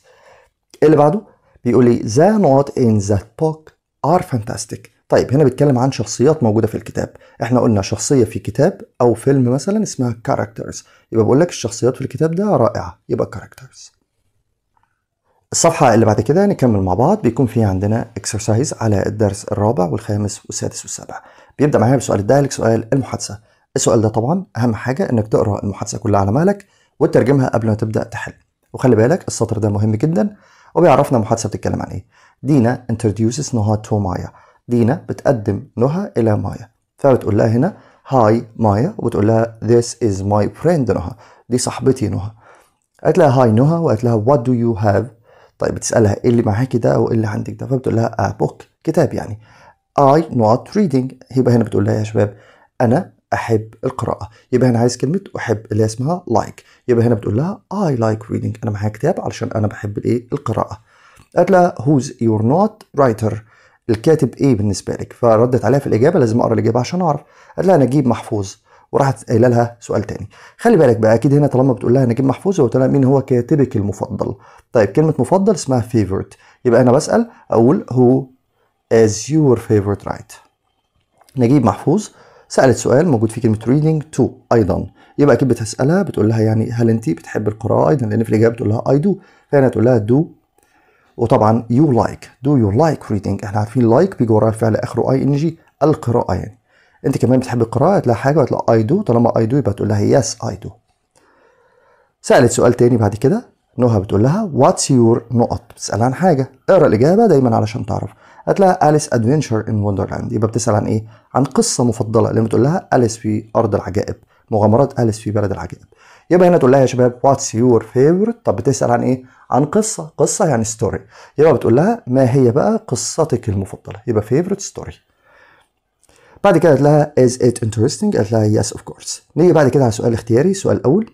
اللي بعده بيقول لي ذا نوت ان ذا بوك ار فانتاستيك طيب هنا بيتكلم عن شخصيات موجوده في الكتاب احنا قلنا شخصيه في كتاب او فيلم مثلا اسمها كاركترز يبقى بقول لك الشخصيات في الكتاب ده رائعه يبقى كاركترز الصفحة اللي بعد كده نكمل مع بعض بيكون في عندنا اكسرسايز على الدرس الرابع والخامس والسادس والسابع بيبدأ معايا بسؤال الدالك سؤال المحادثة السؤال ده طبعا أهم حاجة إنك تقرأ المحادثة كلها على مهلك وتترجمها قبل ما تبدأ تحل وخلي بالك السطر ده مهم جدا وبيعرفنا المحادثة بتتكلم عن إيه دينا introduces نهى تو مايا دينا بتقدم نهى إلى مايا فبتقول لها هنا هاي مايا وبتقول لها this is my friend نهى دي صاحبتي نهى قالت لها هاي نهى وقالت لها what do you have طيب بتسالها ايه اللي معاكي ده وايه اللي عندك ده فبتقول لها بوك آه، كتاب يعني I not reading يبقى هنا بتقول لها يا شباب انا احب القراءه يبقى هنا عايز كلمه احب اللي اسمها لايك like. يبقى هنا بتقول لها I like reading انا معايا كتاب علشان انا بحب الايه القراءه قالت لها who's your not writer الكاتب ايه بالنسبه لك فردت عليها في الاجابه لازم اقرا الاجابه عشان اعرف قالت لها نجيب محفوظ وراحت قايله لها سؤال تاني خلي بالك بقى اكيد هنا طالما بتقول لها نجيب محفوظ وقلت لها مين هو كاتبك المفضل طيب كلمه مفضل اسمها فيفورت يبقى انا بسال اقول هو از يور فيفورت رايت نجيب محفوظ سالت سؤال موجود فيه كلمه ريدنج تو ايضا يبقى اكيد بتسالها بتقول لها يعني هل انت بتحب القراءه ايضا لان في الاجابه بتقول لها اي دو فهنا تقول لها دو وطبعا يو لايك دو يو لايك ريدنج احنا عارفين لايك like بيجي وراها الفعل اخره اي ان جي القراءه يعني انت كمان بتحب القراءه هتلاقي حاجه وهتلاقي اي دو طالما اي دو يبقى تقول لها يس اي دو سالت سؤال تاني بعد كده نهى بتقول لها واتس يور نقط بتسالها عن حاجه اقرا الاجابه دايما علشان تعرف هتلاقي اليس أدفنشر ان وندرلاند يبقى بتسال عن ايه عن قصه مفضله لما تقول لها اليس في ارض العجائب مغامرات اليس في بلد العجائب يبقى هنا تقول لها يا شباب واتس يور فيفورت طب بتسال عن ايه عن قصه قصه يعني ستوري يبقى بتقول لها ما هي بقى قصتك المفضله يبقى فيفورت ستوري بعد كده قالت لها is it interesting قالت لها yes of course نيجي بعد كده على سؤال اختياري السؤال الأول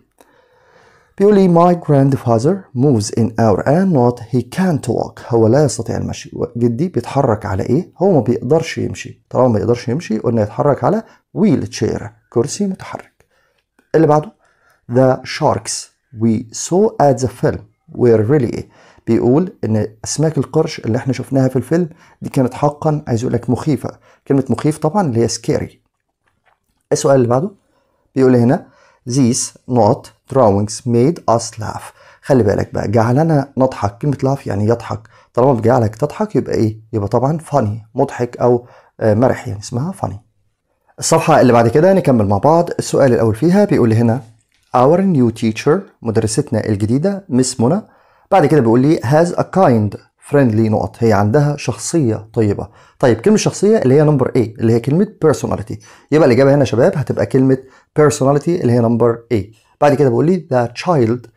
بيقول لي my grandfather moves in our and not he can't walk هو لا يستطيع المشي جدي بيتحرك على ايه هو ما بيقدرش يمشي طالما ما بيقدرش يمشي قلنا يتحرك على wheel chair كرسي متحرك اللي بعده the sharks we saw at the film were really بيقول ان اسماك القرش اللي احنا شفناها في الفيلم دي كانت حقا عايز يقول لك مخيفه كلمه مخيف طبعا اللي هي سكيري السؤال اللي بعده بيقول هنا these not drawings made us laugh خلي بالك بقى جعلنا نضحك كلمه laugh يعني يضحك طالما بجعلك تضحك يبقى ايه يبقى طبعا فاني مضحك او آه، مرح يعني اسمها فاني الصفحه اللي بعد كده نكمل مع بعض السؤال الاول فيها بيقول هنا our new teacher مدرستنا الجديده مس منى بعد كده بيقول لي هاز ا كايند فريندلي نقط هي عندها شخصية طيبة طيب كلمة شخصية اللي هي نمبر A اللي هي كلمة personality يبقى الإجابة هنا يا شباب هتبقى كلمة personality اللي هي نمبر A بعد كده بيقول لي the child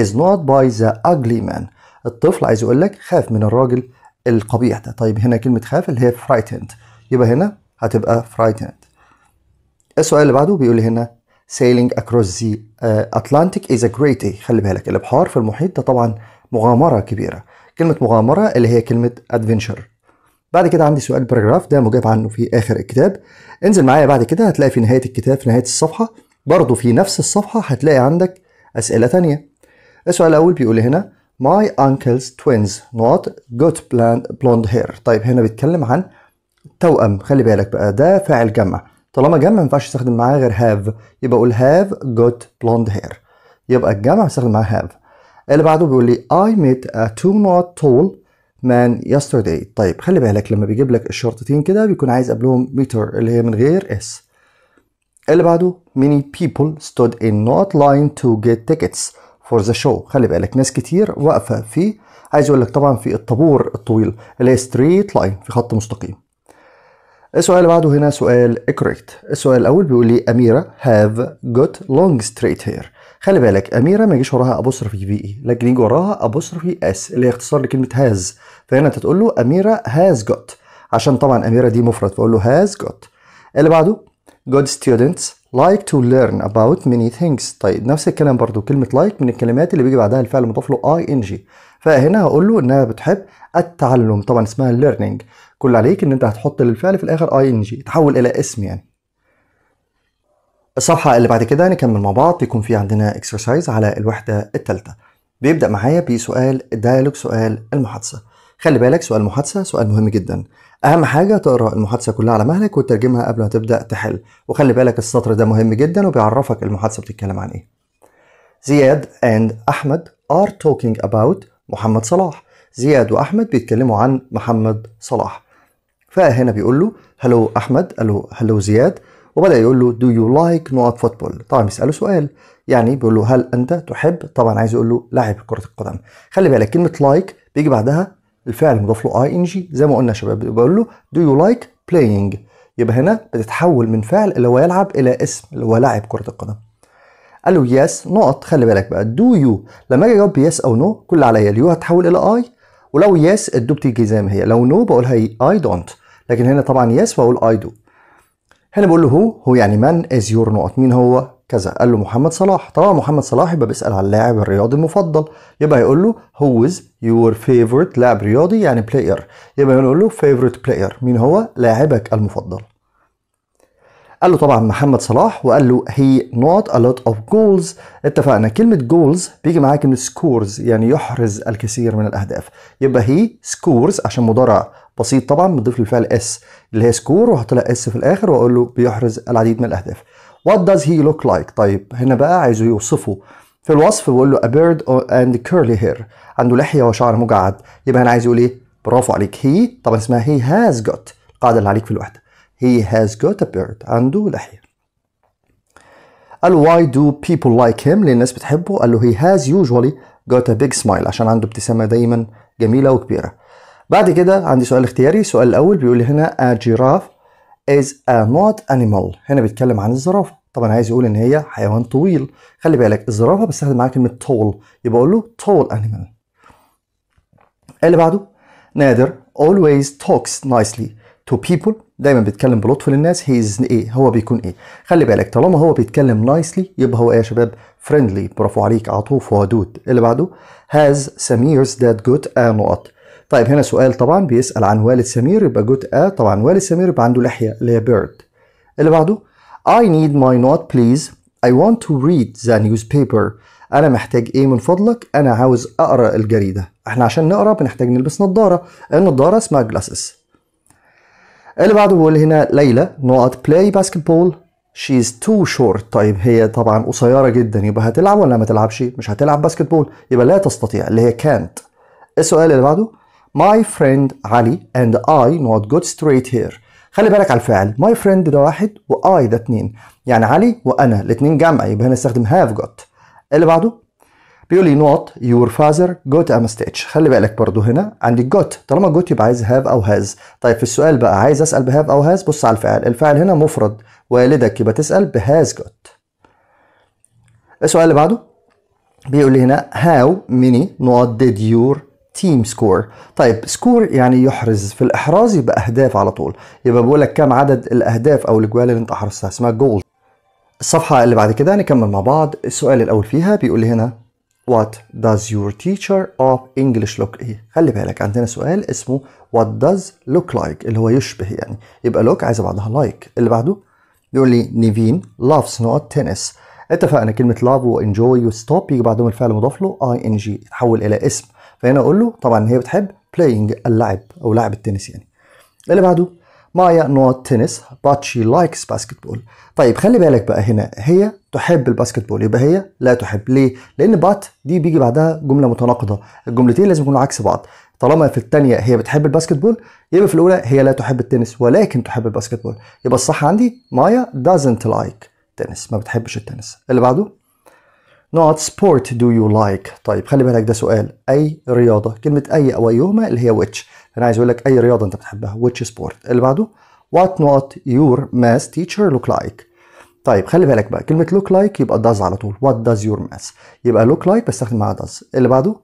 is not by the ugly man الطفل عايز يقول لك خاف من الراجل القبيح ده طيب هنا كلمة خاف اللي هي frightened يبقى هنا هتبقى frightened السؤال اللي بعده بيقول لي هنا sailing across the اتلانتيك از جريت اي خلي بالك الابحار في المحيط ده طبعا مغامره كبيره كلمه مغامره اللي هي كلمه ادفنشر بعد كده عندي سؤال باراجراف ده مجاب عنه في اخر الكتاب انزل معايا بعد كده هتلاقي في نهايه الكتاب في نهايه الصفحه برضه في نفس الصفحه هتلاقي عندك اسئله ثانيه السؤال الاول بيقول هنا My uncle's twins not جوت بلوند blonde hair طيب هنا بيتكلم عن توأم خلي بالك بقى ده فاعل جمع طالما جمع ما ينفعش استخدم معاه غير هاف يبقى اقول هاف جوت بلوند هير يبقى الجمع يستخدم معاه هاف اللي بعده بيقول لي I met a two نوت tall man yesterday طيب خلي بالك لما بيجيب لك الشرطتين كده بيكون عايز قبلهم متر اللي هي من غير اس اللي بعده many people stood in not line to get tickets for the show خلي بالك ناس كتير واقفه في عايز اقول لك طبعا في الطابور الطويل اللي هي ستريت لاين في خط مستقيم السؤال اللي بعده هنا سؤال correct السؤال الاول بيقول لي اميره have got long straight hair خلي بالك اميره ما يجيش وراها أبوسترفي في اي لكن يجي وراها أبوسترفي اس اللي هي اختصار لكلمه has فهنا انت تقول له اميره has got عشان طبعا اميره دي مفرد فاقول له has got اللي بعده good students like to learn about many things طيب نفس الكلام برضو كلمة like من الكلمات اللي بيجي بعدها الفعل المضاف له ing فهنا هقول له انها بتحب التعلم طبعا اسمها learning كل عليك ان انت هتحط للفعل في الاخر اي ان جي تحول الى اسم يعني الصفحة اللي بعد كده نكمل مع بعض يكون في عندنا اكسرسايز على الوحدة الثالثة بيبدأ معايا بسؤال الديالوج سؤال المحادثة خلي بالك سؤال المحادثة سؤال مهم جدا أهم حاجة تقرأ المحادثة كلها على مهلك وتترجمها قبل ما تبدأ تحل وخلي بالك السطر ده مهم جدا وبيعرفك المحادثة بتتكلم عن إيه زياد and أحمد are talking about محمد صلاح زياد وأحمد بيتكلموا عن محمد صلاح فهنا بيقول له هلو احمد قال له هلو زياد وبدا يقول له دو يو لايك نوت فوتبول طبعا بيساله سؤال يعني بيقول له هل انت تحب طبعا عايز يقول له لاعب كره القدم خلي بالك كلمه لايك like بيجي بعدها الفعل المضاف له اي ان جي زي ما قلنا يا شباب بيقول له دو يو لايك بلاينج يبقى هنا بتتحول من فعل اللي هو يلعب الى اسم اللي هو لاعب كره القدم قال له يس نقط خلي بالك بقى دو يو لما اجي اجاوب يس او نو كل عليا اليو هتحول الى اي ولو يس الدو بتيجي زي ما هي لو نو بقول هي اي دونت لكن هنا طبعا يس بقول اي دو هنا بقول له هو هو يعني من از يور نقط مين هو كذا قال له محمد صلاح طبعا محمد صلاح يبقى بيسال على اللاعب الرياضي المفضل يبقى هيقول له هو از يور فيفورت لاعب رياضي يعني بلاير يبقى هيقول له فيفورت بلاير مين هو لاعبك المفضل قال له طبعا محمد صلاح وقال له هي نوت ا لوت اوف جولز اتفقنا كلمه جولز بيجي معاها كلمه سكورز يعني يحرز الكثير من الاهداف يبقى هي سكورز عشان مضارع بسيط طبعا بنضيف الفعل اس اللي هي سكور لها اس في الاخر واقول له بيحرز العديد من الاهداف وات داز هي لوك لايك طيب هنا بقى عايزه يوصفه في الوصف بقول له ا بيرد اند كيرلي هير عنده لحيه وشعر مجعد يبقى هنا عايز يقول ايه برافو عليك هي طبعا اسمها هي هاز جوت القاعده اللي عليك في الوحده He has got a beard. عنده لحية. قال why do people like him ليه الناس بتحبه قال له he has usually got a big smile عشان عنده ابتسامة دايما جميلة وكبيرة بعد كده عندي سؤال اختياري السؤال الأول بيقول لي هنا a giraffe is a not animal هنا بيتكلم عن الزرافة طبعا عايز يقول ان هي حيوان طويل خلي بالك الزرافة بستخدم معاها كلمة tall يبقى اقول له tall animal إيه اللي بعده نادر always talks nicely to people دايما بيتكلم بلطف للناس هي از ايه هو بيكون ايه خلي بالك طالما هو بيتكلم نايسلي يبقى هو ايه يا شباب فريندلي برافو عليك عطوف ودود اللي بعده هاز سميرز ذات جود ا نقط طيب هنا سؤال طبعا بيسال عن والد سمير يبقى جود ا طبعا والد سمير يبقى عنده لحيه اللي هي بيرد اللي بعده نيد ماي نوت بليز اي I want ريد ذا نيوز newspaper أنا محتاج إيه من فضلك؟ أنا عاوز أقرأ الجريدة. إحنا عشان نقرأ بنحتاج نلبس نظارة، النظارة اسمها جلاسس. اللي بعده بيقول هنا ليلى نقط بلاي باسكتبول شي از تو شورت طيب هي طبعا قصيره جدا يبقى هتلعب ولا ما تلعبش مش هتلعب باسكتبول يبقى لا تستطيع اللي هي كانت السؤال اللي بعده ماي فريند علي اند اي نوت جود ستريت هير خلي بالك على الفعل ماي فريند ده واحد و ده اتنين يعني علي وأنا الاتنين جمع يبقى هنا استخدم هاف جوت اللي بعده بيقول لي نوت يور فازر جوت ام ستيتش خلي بالك برضو هنا عندي جوت طالما جوت يبقى عايز هاف او هاز طيب في السؤال بقى عايز اسال بهاف او هاز بص على الفعل الفعل هنا مفرد والدك يبقى تسال بهاز جوت السؤال اللي بعده بيقول لي هنا how many not did your تيم سكور طيب سكور يعني يحرز في الاحراز يبقى اهداف على طول يبقى بقول لك كام عدد الاهداف او الاجوال اللي انت حرزتها اسمها جول الصفحه اللي بعد كده هنكمل مع بعض السؤال الاول فيها بيقول لي هنا What does your teacher of English look like? خلي بالك عندنا سؤال اسمه What does look like اللي هو يشبه يعني يبقى look عايزة بعدها like اللي بعده يقول لي نيفين loves not tennis اتفقنا كلمة love وانجوي وستوب يجي بعدهم الفعل مضاف له ing يتحول إلى اسم فهنا أقول له طبعا هي بتحب playing اللعب أو لعب التنس يعني اللي بعده مايا نوت تنس but she likes basketball طيب خلي بالك بقى هنا هي تحب الباسكتبول يبقى هي لا تحب ليه لان بات دي بيجي بعدها جمله متناقضه الجملتين لازم يكونوا عكس بعض طالما في الثانيه هي بتحب الباسكتبول يبقى في الاولى هي لا تحب التنس ولكن تحب الباسكتبول يبقى الصح عندي مايا doesn't like تنس ما بتحبش التنس اللي بعده not sport do you like طيب خلي بالك ده سؤال اي رياضه كلمه اي او ايهما اللي هي which انا عايز اقول لك اي رياضه انت بتحبها which sport اللي بعده what not your math teacher look like طيب خلي بالك بقى كلمه look like يبقى does على طول what does your math يبقى look like بستخدم معاها does اللي بعده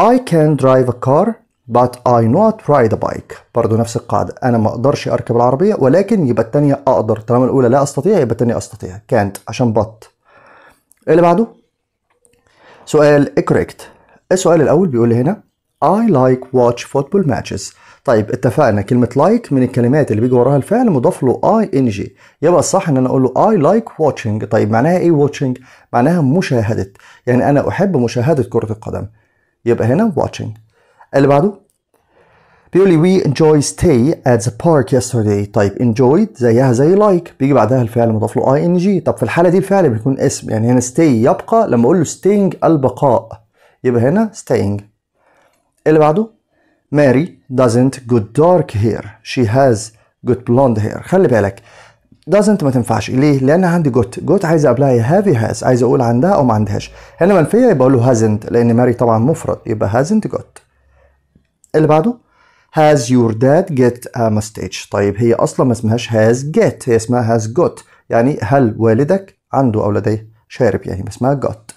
I can drive a car but I not ride a bike برضه نفس القاعدة أنا ما أقدرش أركب العربية ولكن يبقى التانية أقدر طالما الأولى لا أستطيع يبقى التانية أستطيع كانت عشان بط اللي بعده سؤال correct السؤال الأول بيقول لي هنا I like watch football matches طيب اتفقنا كلمة like من الكلمات اللي بيجي وراها الفعل مضاف له ing يبقى الصح ان انا اقول له I like watching طيب معناها ايه watching؟ معناها مشاهدة يعني انا احب مشاهدة كرة القدم يبقى هنا watching اللي بعده بيقول لي we enjoy stay at the park yesterday طيب enjoyed زيها زي like بيجي بعدها الفعل مضاف له ing طب في الحالة دي الفعل بيكون اسم يعني هنا stay يبقى لما اقول له staying البقاء يبقى هنا staying اللي بعده ماري doesn't good dark hair she has good blonde hair خلي بالك doesn't ما تنفعش ليه؟ لأن عندي جوت جوت عايز قبلها هافي هاز عايز أقول عندها أو ما عندهاش هنا منفية يبقى له hasn't لأن ماري طبعا مفرد يبقى hasn't got اللي بعده has your dad get a mustache طيب هي أصلا ما اسمهاش has get هي اسمها has got يعني هل والدك عنده أو لديه شارب يعني ما اسمها got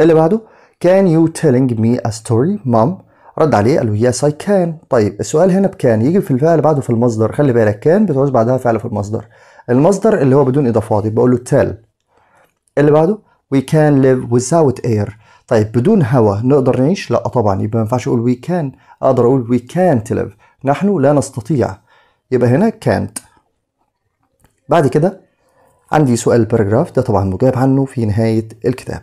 اللي بعده can you telling me a story mom رد عليه قال له يس اي كان طيب السؤال هنا بكان يجي في الفعل بعده في المصدر خلي بالك كان بتعوز بعدها فعل في المصدر المصدر اللي هو بدون اضافات يبقى له تال اللي بعده وي كان ليف without اير طيب بدون هواء نقدر نعيش لا طبعا يبقى ما ينفعش اقول وي كان اقدر اقول وي كانت ليف نحن لا نستطيع يبقى هنا كانت بعد كده عندي سؤال باراجراف ده طبعا مجاب عنه في نهاية الكتاب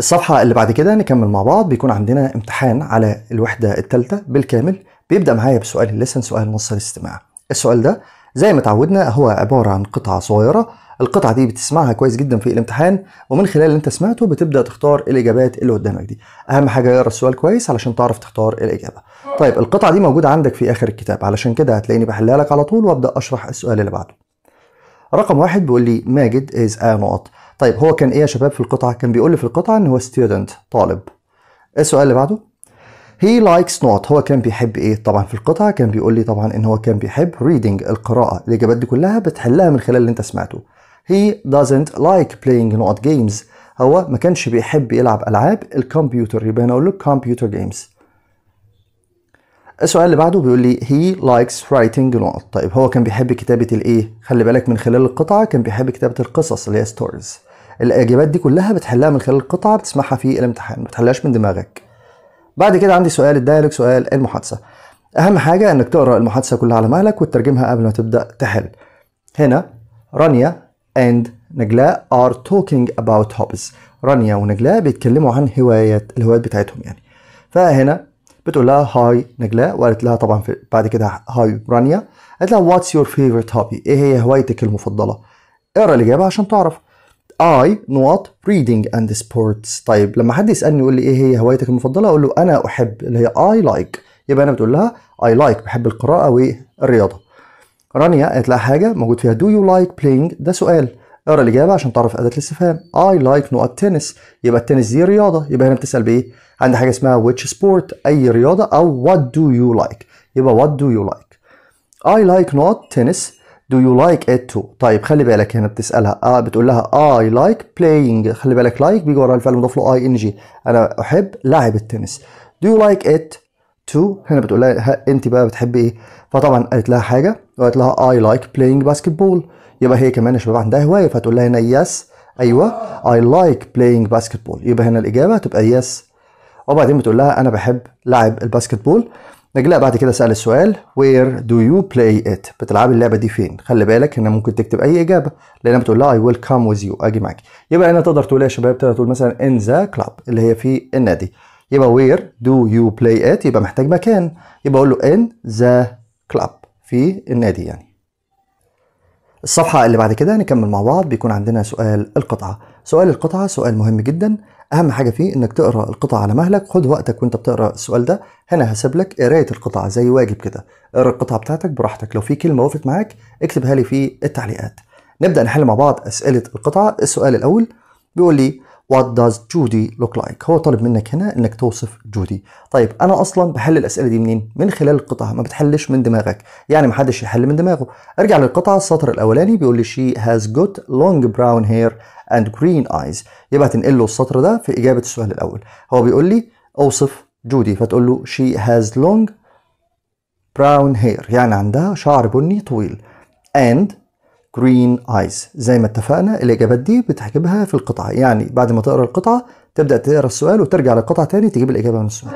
الصفحه اللي بعد كده نكمل مع بعض بيكون عندنا امتحان على الوحده الثالثه بالكامل بيبدا معايا بسؤال الليسن سؤال نص الاستماع السؤال ده زي ما اتعودنا هو عباره عن قطعه صغيره القطعه دي بتسمعها كويس جدا في الامتحان ومن خلال اللي انت سمعته بتبدا تختار الاجابات اللي قدامك دي اهم حاجه اقرا السؤال كويس علشان تعرف تختار الاجابه طيب القطعه دي موجوده عندك في اخر الكتاب علشان كده هتلاقيني بحلها لك على طول وابدا اشرح السؤال اللي بعده رقم واحد بيقول لي ماجد از ا نقط طيب هو كان ايه يا شباب في القطعه كان بيقول لي في القطعه ان هو ستودنت طالب إيه السؤال اللي بعده هي لايكس نوت هو كان بيحب ايه طبعا في القطعه كان بيقول لي طبعا ان هو كان بيحب ريدنج القراءه الاجابات دي كلها بتحلها من خلال اللي انت سمعته هي doesn't لايك بلاينج نوت جيمز هو ما كانش بيحب يلعب العاب الكمبيوتر يبقى هنا اقول له كمبيوتر جيمز السؤال اللي بعده بيقول لي هي لايكس رايتنج نوت طيب هو كان بيحب كتابه الايه خلي بالك من خلال القطعه كان بيحب كتابه القصص اللي هي ستوريز الاجابات دي كلها بتحلها من خلال القطعه بتسمعها في الامتحان ما بتحلهاش من دماغك بعد كده عندي سؤال الدايلوج سؤال المحادثه اهم حاجه انك تقرا المحادثه كلها على مهلك وتترجمها قبل ما تبدا تحل هنا رانيا اند نجلاء ار توكينج اباوت هوبز رانيا ونجلاء بيتكلموا عن هوايات الهوايات بتاعتهم يعني فهنا بتقول لها هاي نجلاء وقالت لها طبعا في بعد كده هاي رانيا قالت لها واتس يور فيفورت هوبي ايه هي هوايتك المفضله اقرا الاجابه عشان تعرف اي نقط reading اند سبورتس طيب لما حد يسالني يقول لي ايه هي هوايتك المفضله اقول له انا احب اللي هي اي لايك like. يبقى انا بتقول لها اي لايك like. بحب القراءه والرياضه رانيا قالت لها حاجه موجود فيها دو يو لايك بلاينج ده سؤال اقرا الاجابه عشان تعرف اداه الاستفهام اي لايك نقط تنس يبقى التنس دي رياضه يبقى هنا بتسال بايه عندها حاجه اسمها ويتش سبورت اي رياضه او وات دو يو لايك يبقى وات دو يو لايك I like not tennis Do you like it too? طيب خلي بالك هنا بتسألها آه بتقول لها I like playing خلي بالك like بيجي ورا الفعل المضاف له ing أنا أحب لعب التنس. Do you like it too؟ هنا بتقول لها أنت بقى بتحبي إيه؟ فطبعا قالت لها حاجة وقالت لها I like playing basketball يبقى هي كمان يا شباب عندها هواية فتقول لها هنا yes أيوه I like playing basketball يبقى هنا الإجابة تبقى yes وبعدين بتقول لها أنا بحب لعب الباسكتبول نجلاء بعد كده سأل السؤال وير دو يو بلاي ات بتلعبي اللعبة دي فين خلي بالك هنا ممكن تكتب أي إجابة لأنها بتقول لها I will come with you أجي معاك يبقى هنا تقدر تقول إيه يا شباب تقدر تقول مثلا in the club اللي هي في النادي يبقى وير دو يو بلاي ات يبقى محتاج مكان يبقى أقول له in the club في النادي يعني الصفحة اللي بعد كده نكمل مع بعض بيكون عندنا سؤال القطعة سؤال القطعة سؤال مهم جدا اهم حاجه فيه انك تقرا القطعه على مهلك خد وقتك وانت بتقرا السؤال ده هنا هسيب لك قرايه القطعه زي واجب كده اقرا القطعه بتاعتك براحتك لو في كلمه وقفت معاك اكتبها لي في التعليقات نبدا نحل مع بعض اسئله القطعه السؤال الاول بيقول لي وات داز جودي لوك لايك هو طالب منك هنا انك توصف جودي طيب انا اصلا بحل الاسئله دي منين من خلال القطعه ما بتحلش من دماغك يعني ما حدش يحل من دماغه ارجع للقطعه السطر الاولاني بيقول لي شي هاز جوت لونج براون هير اند جرين ايز يبقى تنقل له السطر ده في اجابه السؤال الاول هو بيقول لي اوصف جودي فتقول له شي هاز لونج براون هير يعني عندها شعر بني طويل and green eyes زي ما اتفقنا الإجابات دي بتحجبها في القطعة يعني بعد ما تقرأ القطعة تبدأ تقرأ السؤال وترجع للقطعة تاني تجيب الإجابة من السؤال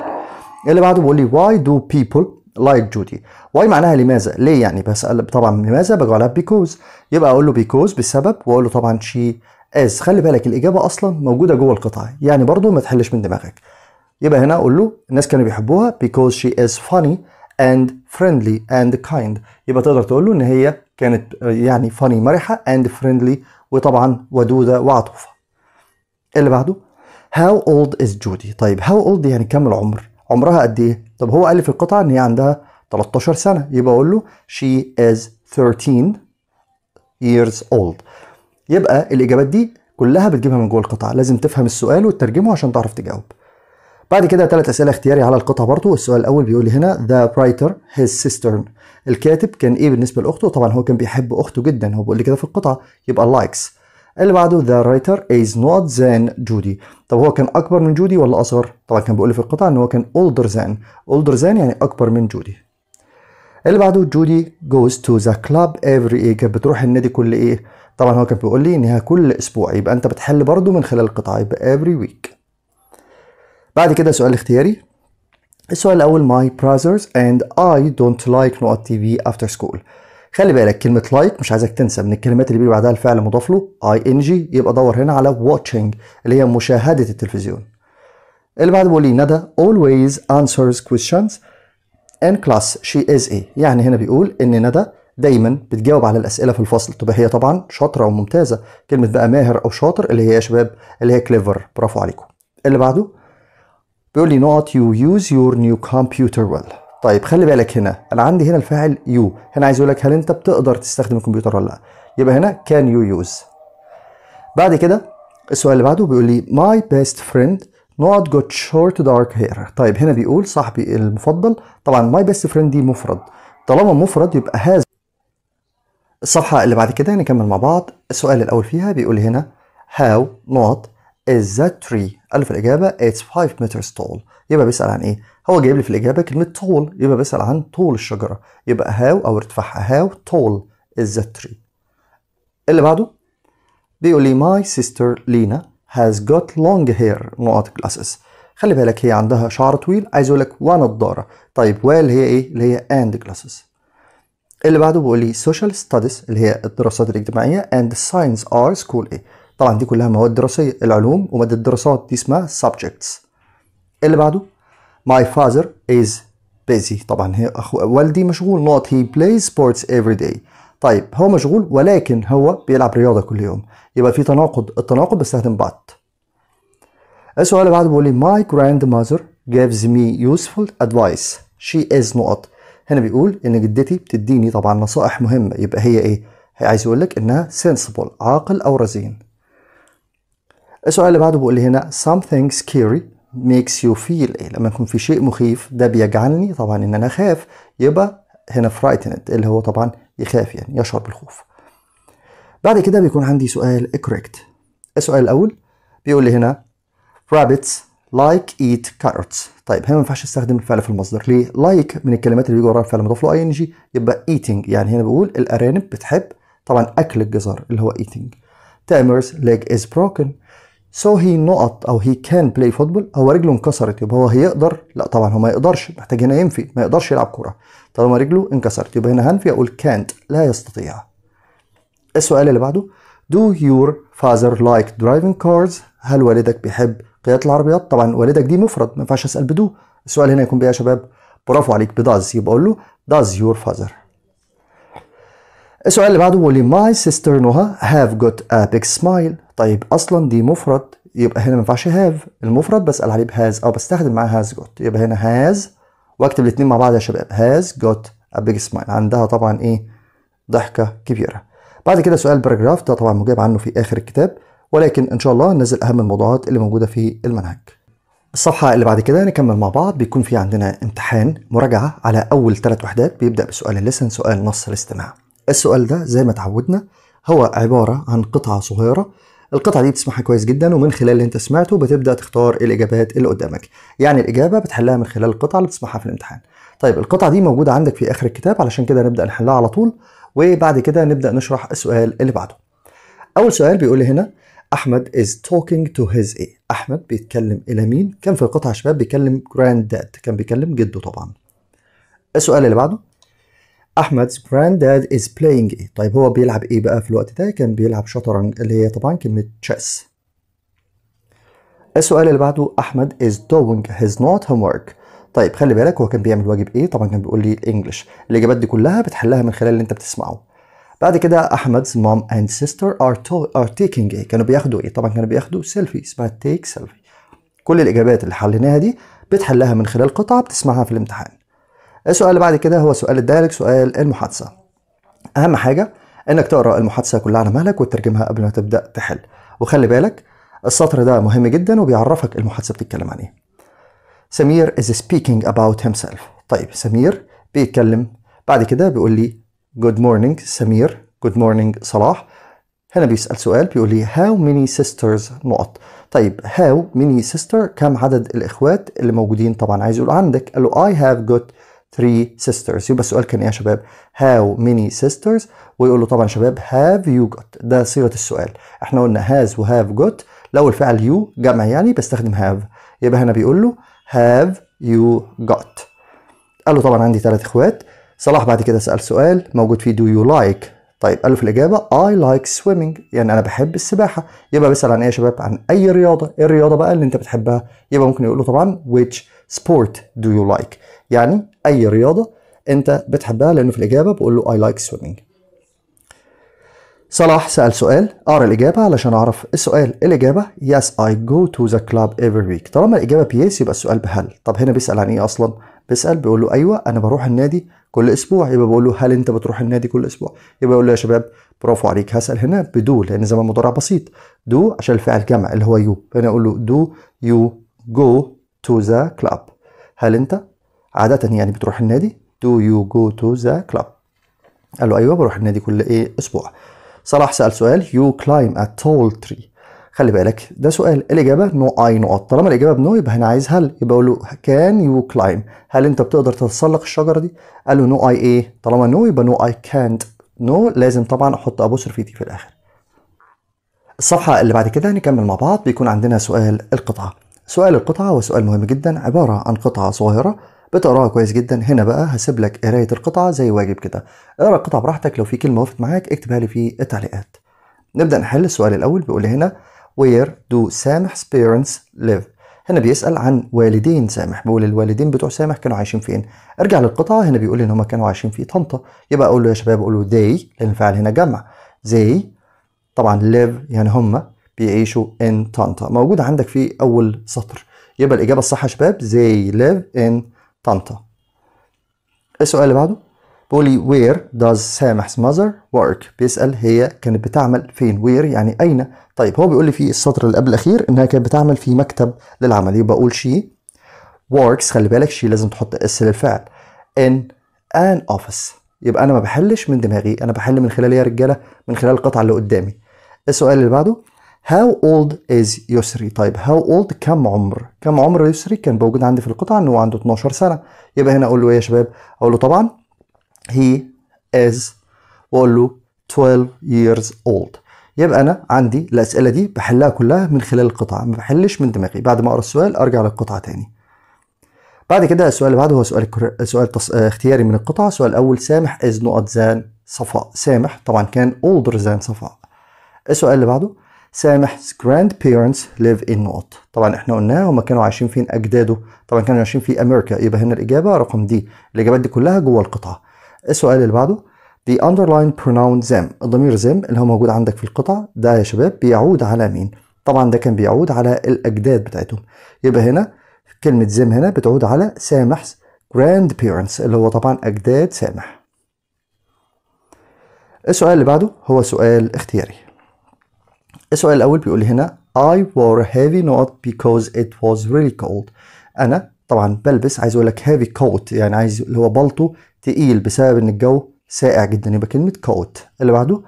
اللي بعده بيقول لي why do people like Judy why معناها لماذا ليه يعني بسأل طبعا لماذا بقولها بيكوز يبقى أقول له بيكوز بسبب وأقول له طبعا شي از خلي بالك الإجابة أصلا موجودة جوه القطعة يعني برضو ما تحلش من دماغك يبقى هنا أقول له الناس كانوا بيحبوها because she is funny and friendly and kind يبقى تقدر تقول له إن هي كانت يعني فاني مرحة and friendly وطبعا ودودة وعطوفة اللي بعده how old is Judy طيب how old يعني كم العمر عمرها قد ايه طب هو قال لي في القطعة ان هي عندها 13 سنة يبقى اقول له she is 13 years old يبقى الاجابات دي كلها بتجيبها من جوه القطعة لازم تفهم السؤال وتترجمه عشان تعرف تجاوب بعد كده ثلاث اسئله اختياري على القطعه برضه السؤال الاول بيقول لي هنا the writer his sister الكاتب كان ايه بالنسبه لاخته طبعا هو كان بيحب اخته جدا هو بيقول لي كده في القطعه يبقى لايكس اللي بعده ذا رايتر از نوت زان جودي طب هو كان اكبر من جودي ولا اصغر طبعا كان بيقول لي في القطعه ان هو كان اولدر زان اولدر زان يعني اكبر من جودي اللي بعده جودي جوز تو ذا كلاب افري ايه كانت بتروح النادي كل ايه طبعا هو كان بيقول لي انها كل اسبوع يبقى انت بتحل برضو من خلال القطعه يبقى افري ويك بعد كده سؤال اختياري السؤال الأول my brothers and I don't like نقط TV after school خلي بالك كلمة لايك مش عايزك تنسى من الكلمات اللي بيجي بعدها الفعل مضاف له اي ان جي يبقى دور هنا على watching اللي هي مشاهدة التلفزيون. اللي بعده بيقول لي ندى always answers questions in class she is a يعني هنا بيقول ان ندى دايما بتجاوب على الاسئله في الفصل تبقى هي طبعا شاطره وممتازه كلمه بقى ماهر او شاطر اللي هي إيه يا شباب اللي هي كليفر برافو عليكم اللي بعده بيقول لي not you use your new computer well طيب خلي بالك هنا انا عندي هنا الفاعل يو هنا عايز اقول لك هل انت بتقدر تستخدم الكمبيوتر ولا لا يبقى هنا كان يو يوز بعد كده السؤال اللي بعده بيقول لي ماي بيست فريند not جوت شورت دارك هير طيب هنا بيقول صاحبي المفضل طبعا ماي بيست فريند دي مفرد طالما مفرد يبقى هذا الصفحه اللي بعد كده نكمل مع بعض السؤال الاول فيها بيقول هنا هاو not is that tree قال في الإجابة it's 5 meters tall يبقى بيسأل عن إيه؟ هو جايب لي في الإجابة كلمة tall يبقى بيسأل عن طول الشجرة يبقى how أو ارتفاعها how tall is that tree اللي بعده بيقول لي my sister Lena has got long hair نقط الأساس خلي بالك هي عندها شعر طويل عايز أقول لك ونضارة طيب وال هي إيه؟ اللي هي and glasses اللي بعده بيقول لي social studies اللي هي الدراسات الاجتماعية and science are school A طبعا دي كلها مواد دراسيه العلوم وماده الدراسات دي اسمها subjects اللي بعده my father is busy طبعا هي اخو والدي مشغول not he plays sports every day طيب هو مشغول ولكن هو بيلعب رياضه كل يوم يبقى في تناقض التناقض بستخدم بعض السؤال اللي بعده بيقول لي my grandmother gives me useful advice she is نقط هنا بيقول ان جدتي بتديني طبعا نصائح مهمه يبقى هي ايه هي عايز يقول لك انها sensible عاقل او رزين السؤال اللي بعده بيقول لي هنا something scary makes you feel ايه لما يكون في شيء مخيف ده بيجعلني طبعا ان انا اخاف يبقى هنا frightened اللي هو طبعا يخاف يعني يشعر بالخوف بعد كده بيكون عندي سؤال correct السؤال الاول بيقول لي هنا rabbits like eat carrots طيب هنا ما ينفعش استخدم الفعل في المصدر ليه like من الكلمات اللي بيجي وراها الفعل مضاف له اي ان جي يبقى eating يعني هنا بقول الارانب بتحب طبعا اكل الجزر اللي هو eating Tamer's leg is broken سو هي نقط او هي كان بلاي فوتبول هو رجله انكسرت يبقى هو هيقدر لا طبعا هو ما يقدرش محتاج هنا ينفي ما يقدرش يلعب كوره طالما رجله انكسرت يبقى هنا هنفي اقول كانت لا يستطيع السؤال اللي بعده Do your father like driving cars؟ هل والدك بيحب قيادة العربيات؟ طبعا والدك دي مفرد ما ينفعش اسأل بدو السؤال هنا يكون بيه يا شباب برافو عليك بداز يبقى اقول له does your father السؤال اللي بعده بيقول my sister Noha have got a big smile طيب اصلا دي مفرد يبقى هنا ما ينفعش هاف المفرد بسال عليه بهاز او بستخدم معاه هاز جوت يبقى هنا هاز واكتب الاثنين مع بعض يا شباب هاز جوت ا بيج سمايل عندها طبعا ايه ضحكه كبيره بعد كده سؤال باراجراف ده طبعا مجاب عنه في اخر الكتاب ولكن ان شاء الله ننزل اهم الموضوعات اللي موجوده في المنهج الصفحة اللي بعد كده نكمل مع بعض بيكون في عندنا امتحان مراجعة على أول ثلاث وحدات بيبدأ بسؤال الليسن سؤال نص الاستماع السؤال ده زي ما تعودنا هو عبارة عن قطعة صغيرة القطعه دي بتسمعها كويس جدا ومن خلال اللي انت سمعته بتبدا تختار الاجابات اللي قدامك يعني الاجابه بتحلها من خلال القطعه اللي بتسمعها في الامتحان طيب القطعه دي موجوده عندك في اخر الكتاب علشان كده نبدا نحلها على طول وبعد كده نبدا نشرح السؤال اللي بعده اول سؤال بيقول لي هنا احمد is talking to his ايه احمد بيتكلم الى مين كان في القطعه شباب بيكلم جراند داد كان بيكلم جده طبعا السؤال اللي بعده احمد granddad is playing ايه طيب هو بيلعب ايه بقى في الوقت ده كان بيلعب شطرنج اللي هي طبعا كلمه chess السؤال اللي بعده احمد is doing his not homework طيب خلي بالك هو كان بيعمل واجب ايه طبعا كان بيقول لي الانجليش الاجابات دي كلها بتحلها من خلال اللي انت بتسمعه بعد كده احمد's mom and sister are, to- are taking ايه كانوا بياخدوا ايه طبعا كانوا بياخدوا سيلفي اسمها تيك سيلفي كل الاجابات اللي حليناها دي بتحلها من خلال قطعه بتسمعها في الامتحان السؤال اللي بعد كده هو سؤال الدايركت سؤال المحادثه اهم حاجه انك تقرا المحادثه كلها على مهلك وتترجمها قبل ما تبدا تحل وخلي بالك السطر ده مهم جدا وبيعرفك المحادثه بتتكلم عن ايه سمير is speaking about himself طيب سمير بيتكلم بعد كده بيقول لي good morning سمير good morning صلاح هنا بيسأل سؤال بيقول لي how many sisters نقط طيب how many sister كم عدد الإخوات اللي موجودين طبعا عايز يقول عندك قال له I have got three sisters يبقى السؤال كان ايه يا شباب how many sisters ويقول له طبعا شباب have you got ده صيغه السؤال احنا قلنا has have got لو الفعل you جمع يعني بستخدم have يبقى هنا بيقول له have you got قال له طبعا عندي ثلاث اخوات صلاح بعد كده سال سؤال موجود فيه do you like طيب قال له في الاجابه I like swimming يعني انا بحب السباحه يبقى بيسال عن ايه يا شباب عن اي رياضه ايه الرياضه بقى اللي انت بتحبها يبقى ممكن يقول له طبعا which sport do you like يعني اي رياضه انت بتحبها لانه في الاجابه بقول له اي لايك سويمنج صلاح سأل سؤال أقرأ الإجابة علشان أعرف السؤال الإجابة yes I go to the club every week طالما الإجابة بيس يبقى السؤال بهل طب هنا بيسأل عن إيه أصلا بيسأل بيقول له أيوه أنا بروح النادي كل أسبوع يبقى بقول له هل أنت بتروح النادي كل أسبوع يبقى يقول له يا شباب برافو عليك هسأل هنا بدو لأن زمان مضارع بسيط دو عشان الفعل جمع اللي هو يو فانا أقول له دو يو جو تو ذا كلاب هل أنت عاده يعني بتروح النادي Do you go to the club؟ قال له ايوه بروح النادي كل ايه اسبوع صلاح سال سؤال You climb a tall tree خلي بالك ده سؤال الاجابه نو اي نقط طالما الاجابه بنو يبقى هنا عايز هل يبقى اقول له كان يو كلايم هل انت بتقدر تتسلق الشجره دي قال له نو اي ايه طالما نو يبقى نو اي كانت نو لازم طبعا احط في تي في الاخر الصفحه اللي بعد كده هنكمل مع بعض بيكون عندنا سؤال القطعه سؤال القطعه هو سؤال مهم جدا عباره عن قطعه صغيره بتقراها كويس جدا هنا بقى هسيب لك قرايه القطعه زي واجب كده اقرا القطعه براحتك لو في كلمه وقفت معاك اكتبها لي في التعليقات نبدا نحل السؤال الاول بيقول هنا where do سامح's parents live هنا بيسال عن والدين سامح بيقول الوالدين بتوع سامح كانوا عايشين فين ارجع للقطعه هنا بيقول لي ان هم كانوا عايشين في طنطا يبقى اقول له يا شباب قولوا they لان الفعل هنا جمع they طبعا live يعني هم بيعيشوا in طنطا موجود عندك في اول سطر يبقى الاجابه الصح يا شباب they live in طنطا السؤال اللي بعده بيقول لي وير داز سامح's mother work بيسأل هي كانت بتعمل فين وير يعني أين طيب هو بيقول لي في السطر اللي قبل الأخير إنها كانت بتعمل في مكتب للعمل يبقى أقول شي works خلي بالك شي لازم تحط اس للفعل in an office يبقى أنا ما بحلش من دماغي أنا بحل من خلال يا رجالة من خلال القطعة اللي قدامي السؤال اللي بعده How old is يسري؟ طيب how old كم عمر؟ كم عمر يسري؟ كان موجود عندي في القطعة إن هو عنده 12 سنة، يبقى هنا أقول له إيه يا شباب؟ أقول له طبعًا he is وأقول له 12 years old. يبقى أنا عندي الأسئلة دي بحلها كلها من خلال القطعة، ما بحلش من دماغي، بعد ما أقرأ السؤال أرجع للقطعة تاني. بعد كده السؤال اللي بعده هو سؤال سؤال تص... آه، اختياري من القطعة، السؤال الأول سامح is نقط زان صفاء، سامح طبعًا كان older than صفاء. السؤال اللي بعده سامح جراند بيرنتس ليف ان نوت طبعا احنا قلناها هما كانوا عايشين فين اجداده طبعا كانوا عايشين في امريكا يبقى هنا الاجابه رقم دي الاجابات دي كلها جوه القطعه السؤال اللي بعده the underline pronoun them الضمير them اللي هو موجود عندك في القطع ده يا شباب بيعود على مين طبعا ده كان بيعود على الاجداد بتاعتهم يبقى هنا كلمه them هنا بتعود على سامح grandparents اللي هو طبعا اجداد سامح السؤال اللي بعده هو سؤال اختياري السؤال الأول بيقول هنا I wore a heavy coat because it was really cold أنا طبعا بلبس عايز أقول لك heavy coat يعني عايز اللي هو بلطو تقيل بسبب إن الجو ساقع جدا يبقى كلمة coat اللي بعده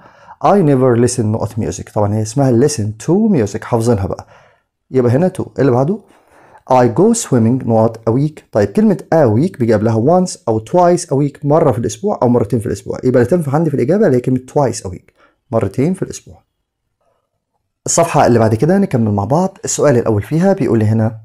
I never listen to music طبعا هي اسمها listen to music حافظينها بقى يبقى هنا to اللي بعده I go swimming not a week طيب كلمة a week بيجي لها once أو twice a week مرة في الأسبوع أو مرتين في الأسبوع يبقى اللي تنفع عندي في الإجابة اللي هي كلمة twice a week مرتين في الأسبوع الصفحة اللي بعد كده نكمل مع بعض السؤال الأول فيها بيقول لي هنا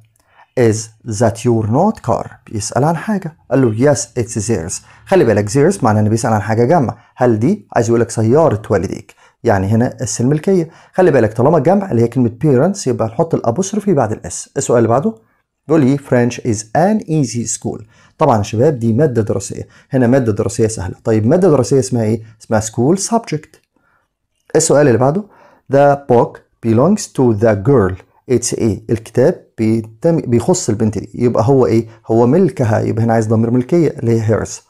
is that your not car بيسأل عن حاجة قال له yes it's theirs خلي بالك theirs معناه إنه بيسأل عن حاجة جمع هل دي عايز يقول لك سيارة والديك يعني هنا اس الملكية خلي بالك طالما جمع اللي هي كلمة parents يبقى نحط الأبوستروفي بعد الاس السؤال اللي بعده بيقول لي French is an easy school طبعا يا شباب دي ماده دراسيه هنا ماده دراسيه سهله طيب ماده دراسيه اسمها ايه اسمها school subject السؤال اللي بعده the book belongs to the girl اتس ايه الكتاب بيخص البنت دي يبقى هو ايه هو ملكها يبقى هنا عايز ضمير ملكيه اللي هي هيرز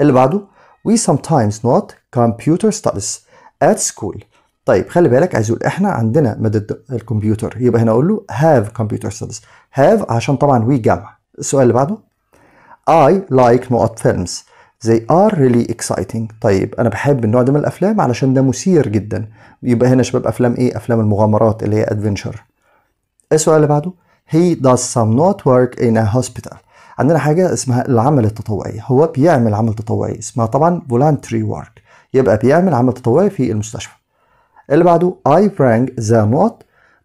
اللي بعده we sometimes not computer studies at school طيب خلي بالك عايز يقول احنا عندنا مادة الكمبيوتر يبقى هنا اقول له have computer studies have عشان طبعا we جمع السؤال اللي بعده I like نقط films they are really exciting طيب انا بحب النوع ده من الافلام علشان ده مثير جدا يبقى هنا شباب افلام ايه افلام المغامرات اللي هي ادفنتشر السؤال اللي بعده he does some not work in a hospital عندنا حاجه اسمها العمل التطوعي هو بيعمل عمل تطوعي اسمها طبعا voluntary work يبقى بيعمل عمل تطوعي في المستشفى اللي بعده I rang the not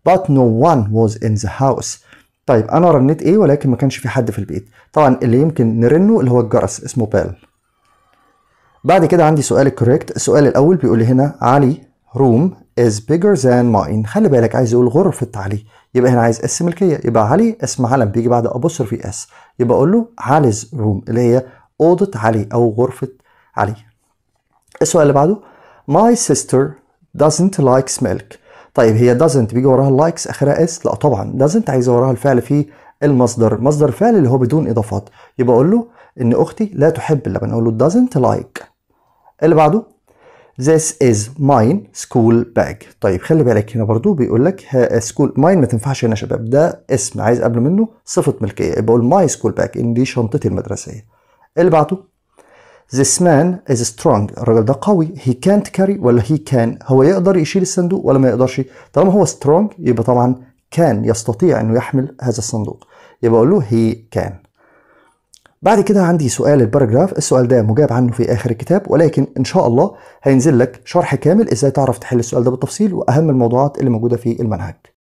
but no one was in the house طيب انا رنيت ايه ولكن ما كانش في حد في البيت طبعا اللي يمكن نرنه اللي هو الجرس اسمه بال بعد كده عندي سؤال الكوريكت السؤال الاول بيقول لي هنا علي روم از bigger than mine خلي بالك عايز يقول غرفة علي يبقى هنا عايز اس ملكية يبقى علي اسم علم بيجي بعد في اس يبقى اقول له علي's روم اللي هي اوضة علي او غرفة علي السؤال اللي بعده my sister doesn't like milk طيب هي doesn't بيجي وراها لايكس اخرها اس لا طبعا doesn't عايز وراها الفعل في المصدر مصدر فعل اللي هو بدون اضافات يبقى اقول له ان اختي لا تحب اللبن اقول له doesn't like اللي بعده This is mine school bag طيب خلي بالك هنا برضو بيقول لك school mine ما تنفعش هنا يا شباب ده اسم عايز قبل منه صفة ملكية يبقى قول my school bag إن دي شنطتي المدرسية اللي بعده This man is strong الراجل ده قوي he can't carry ولا he can هو يقدر يشيل الصندوق ولا ما يقدرش طالما هو strong يبقى طبعا كان يستطيع انه يحمل هذا الصندوق يبقى اقول له he can بعد كده عندي سؤال الباراجراف السؤال ده مجاب عنه في اخر الكتاب ولكن ان شاء الله هينزل لك شرح كامل ازاي تعرف تحل السؤال ده بالتفصيل واهم الموضوعات اللي موجوده في المنهج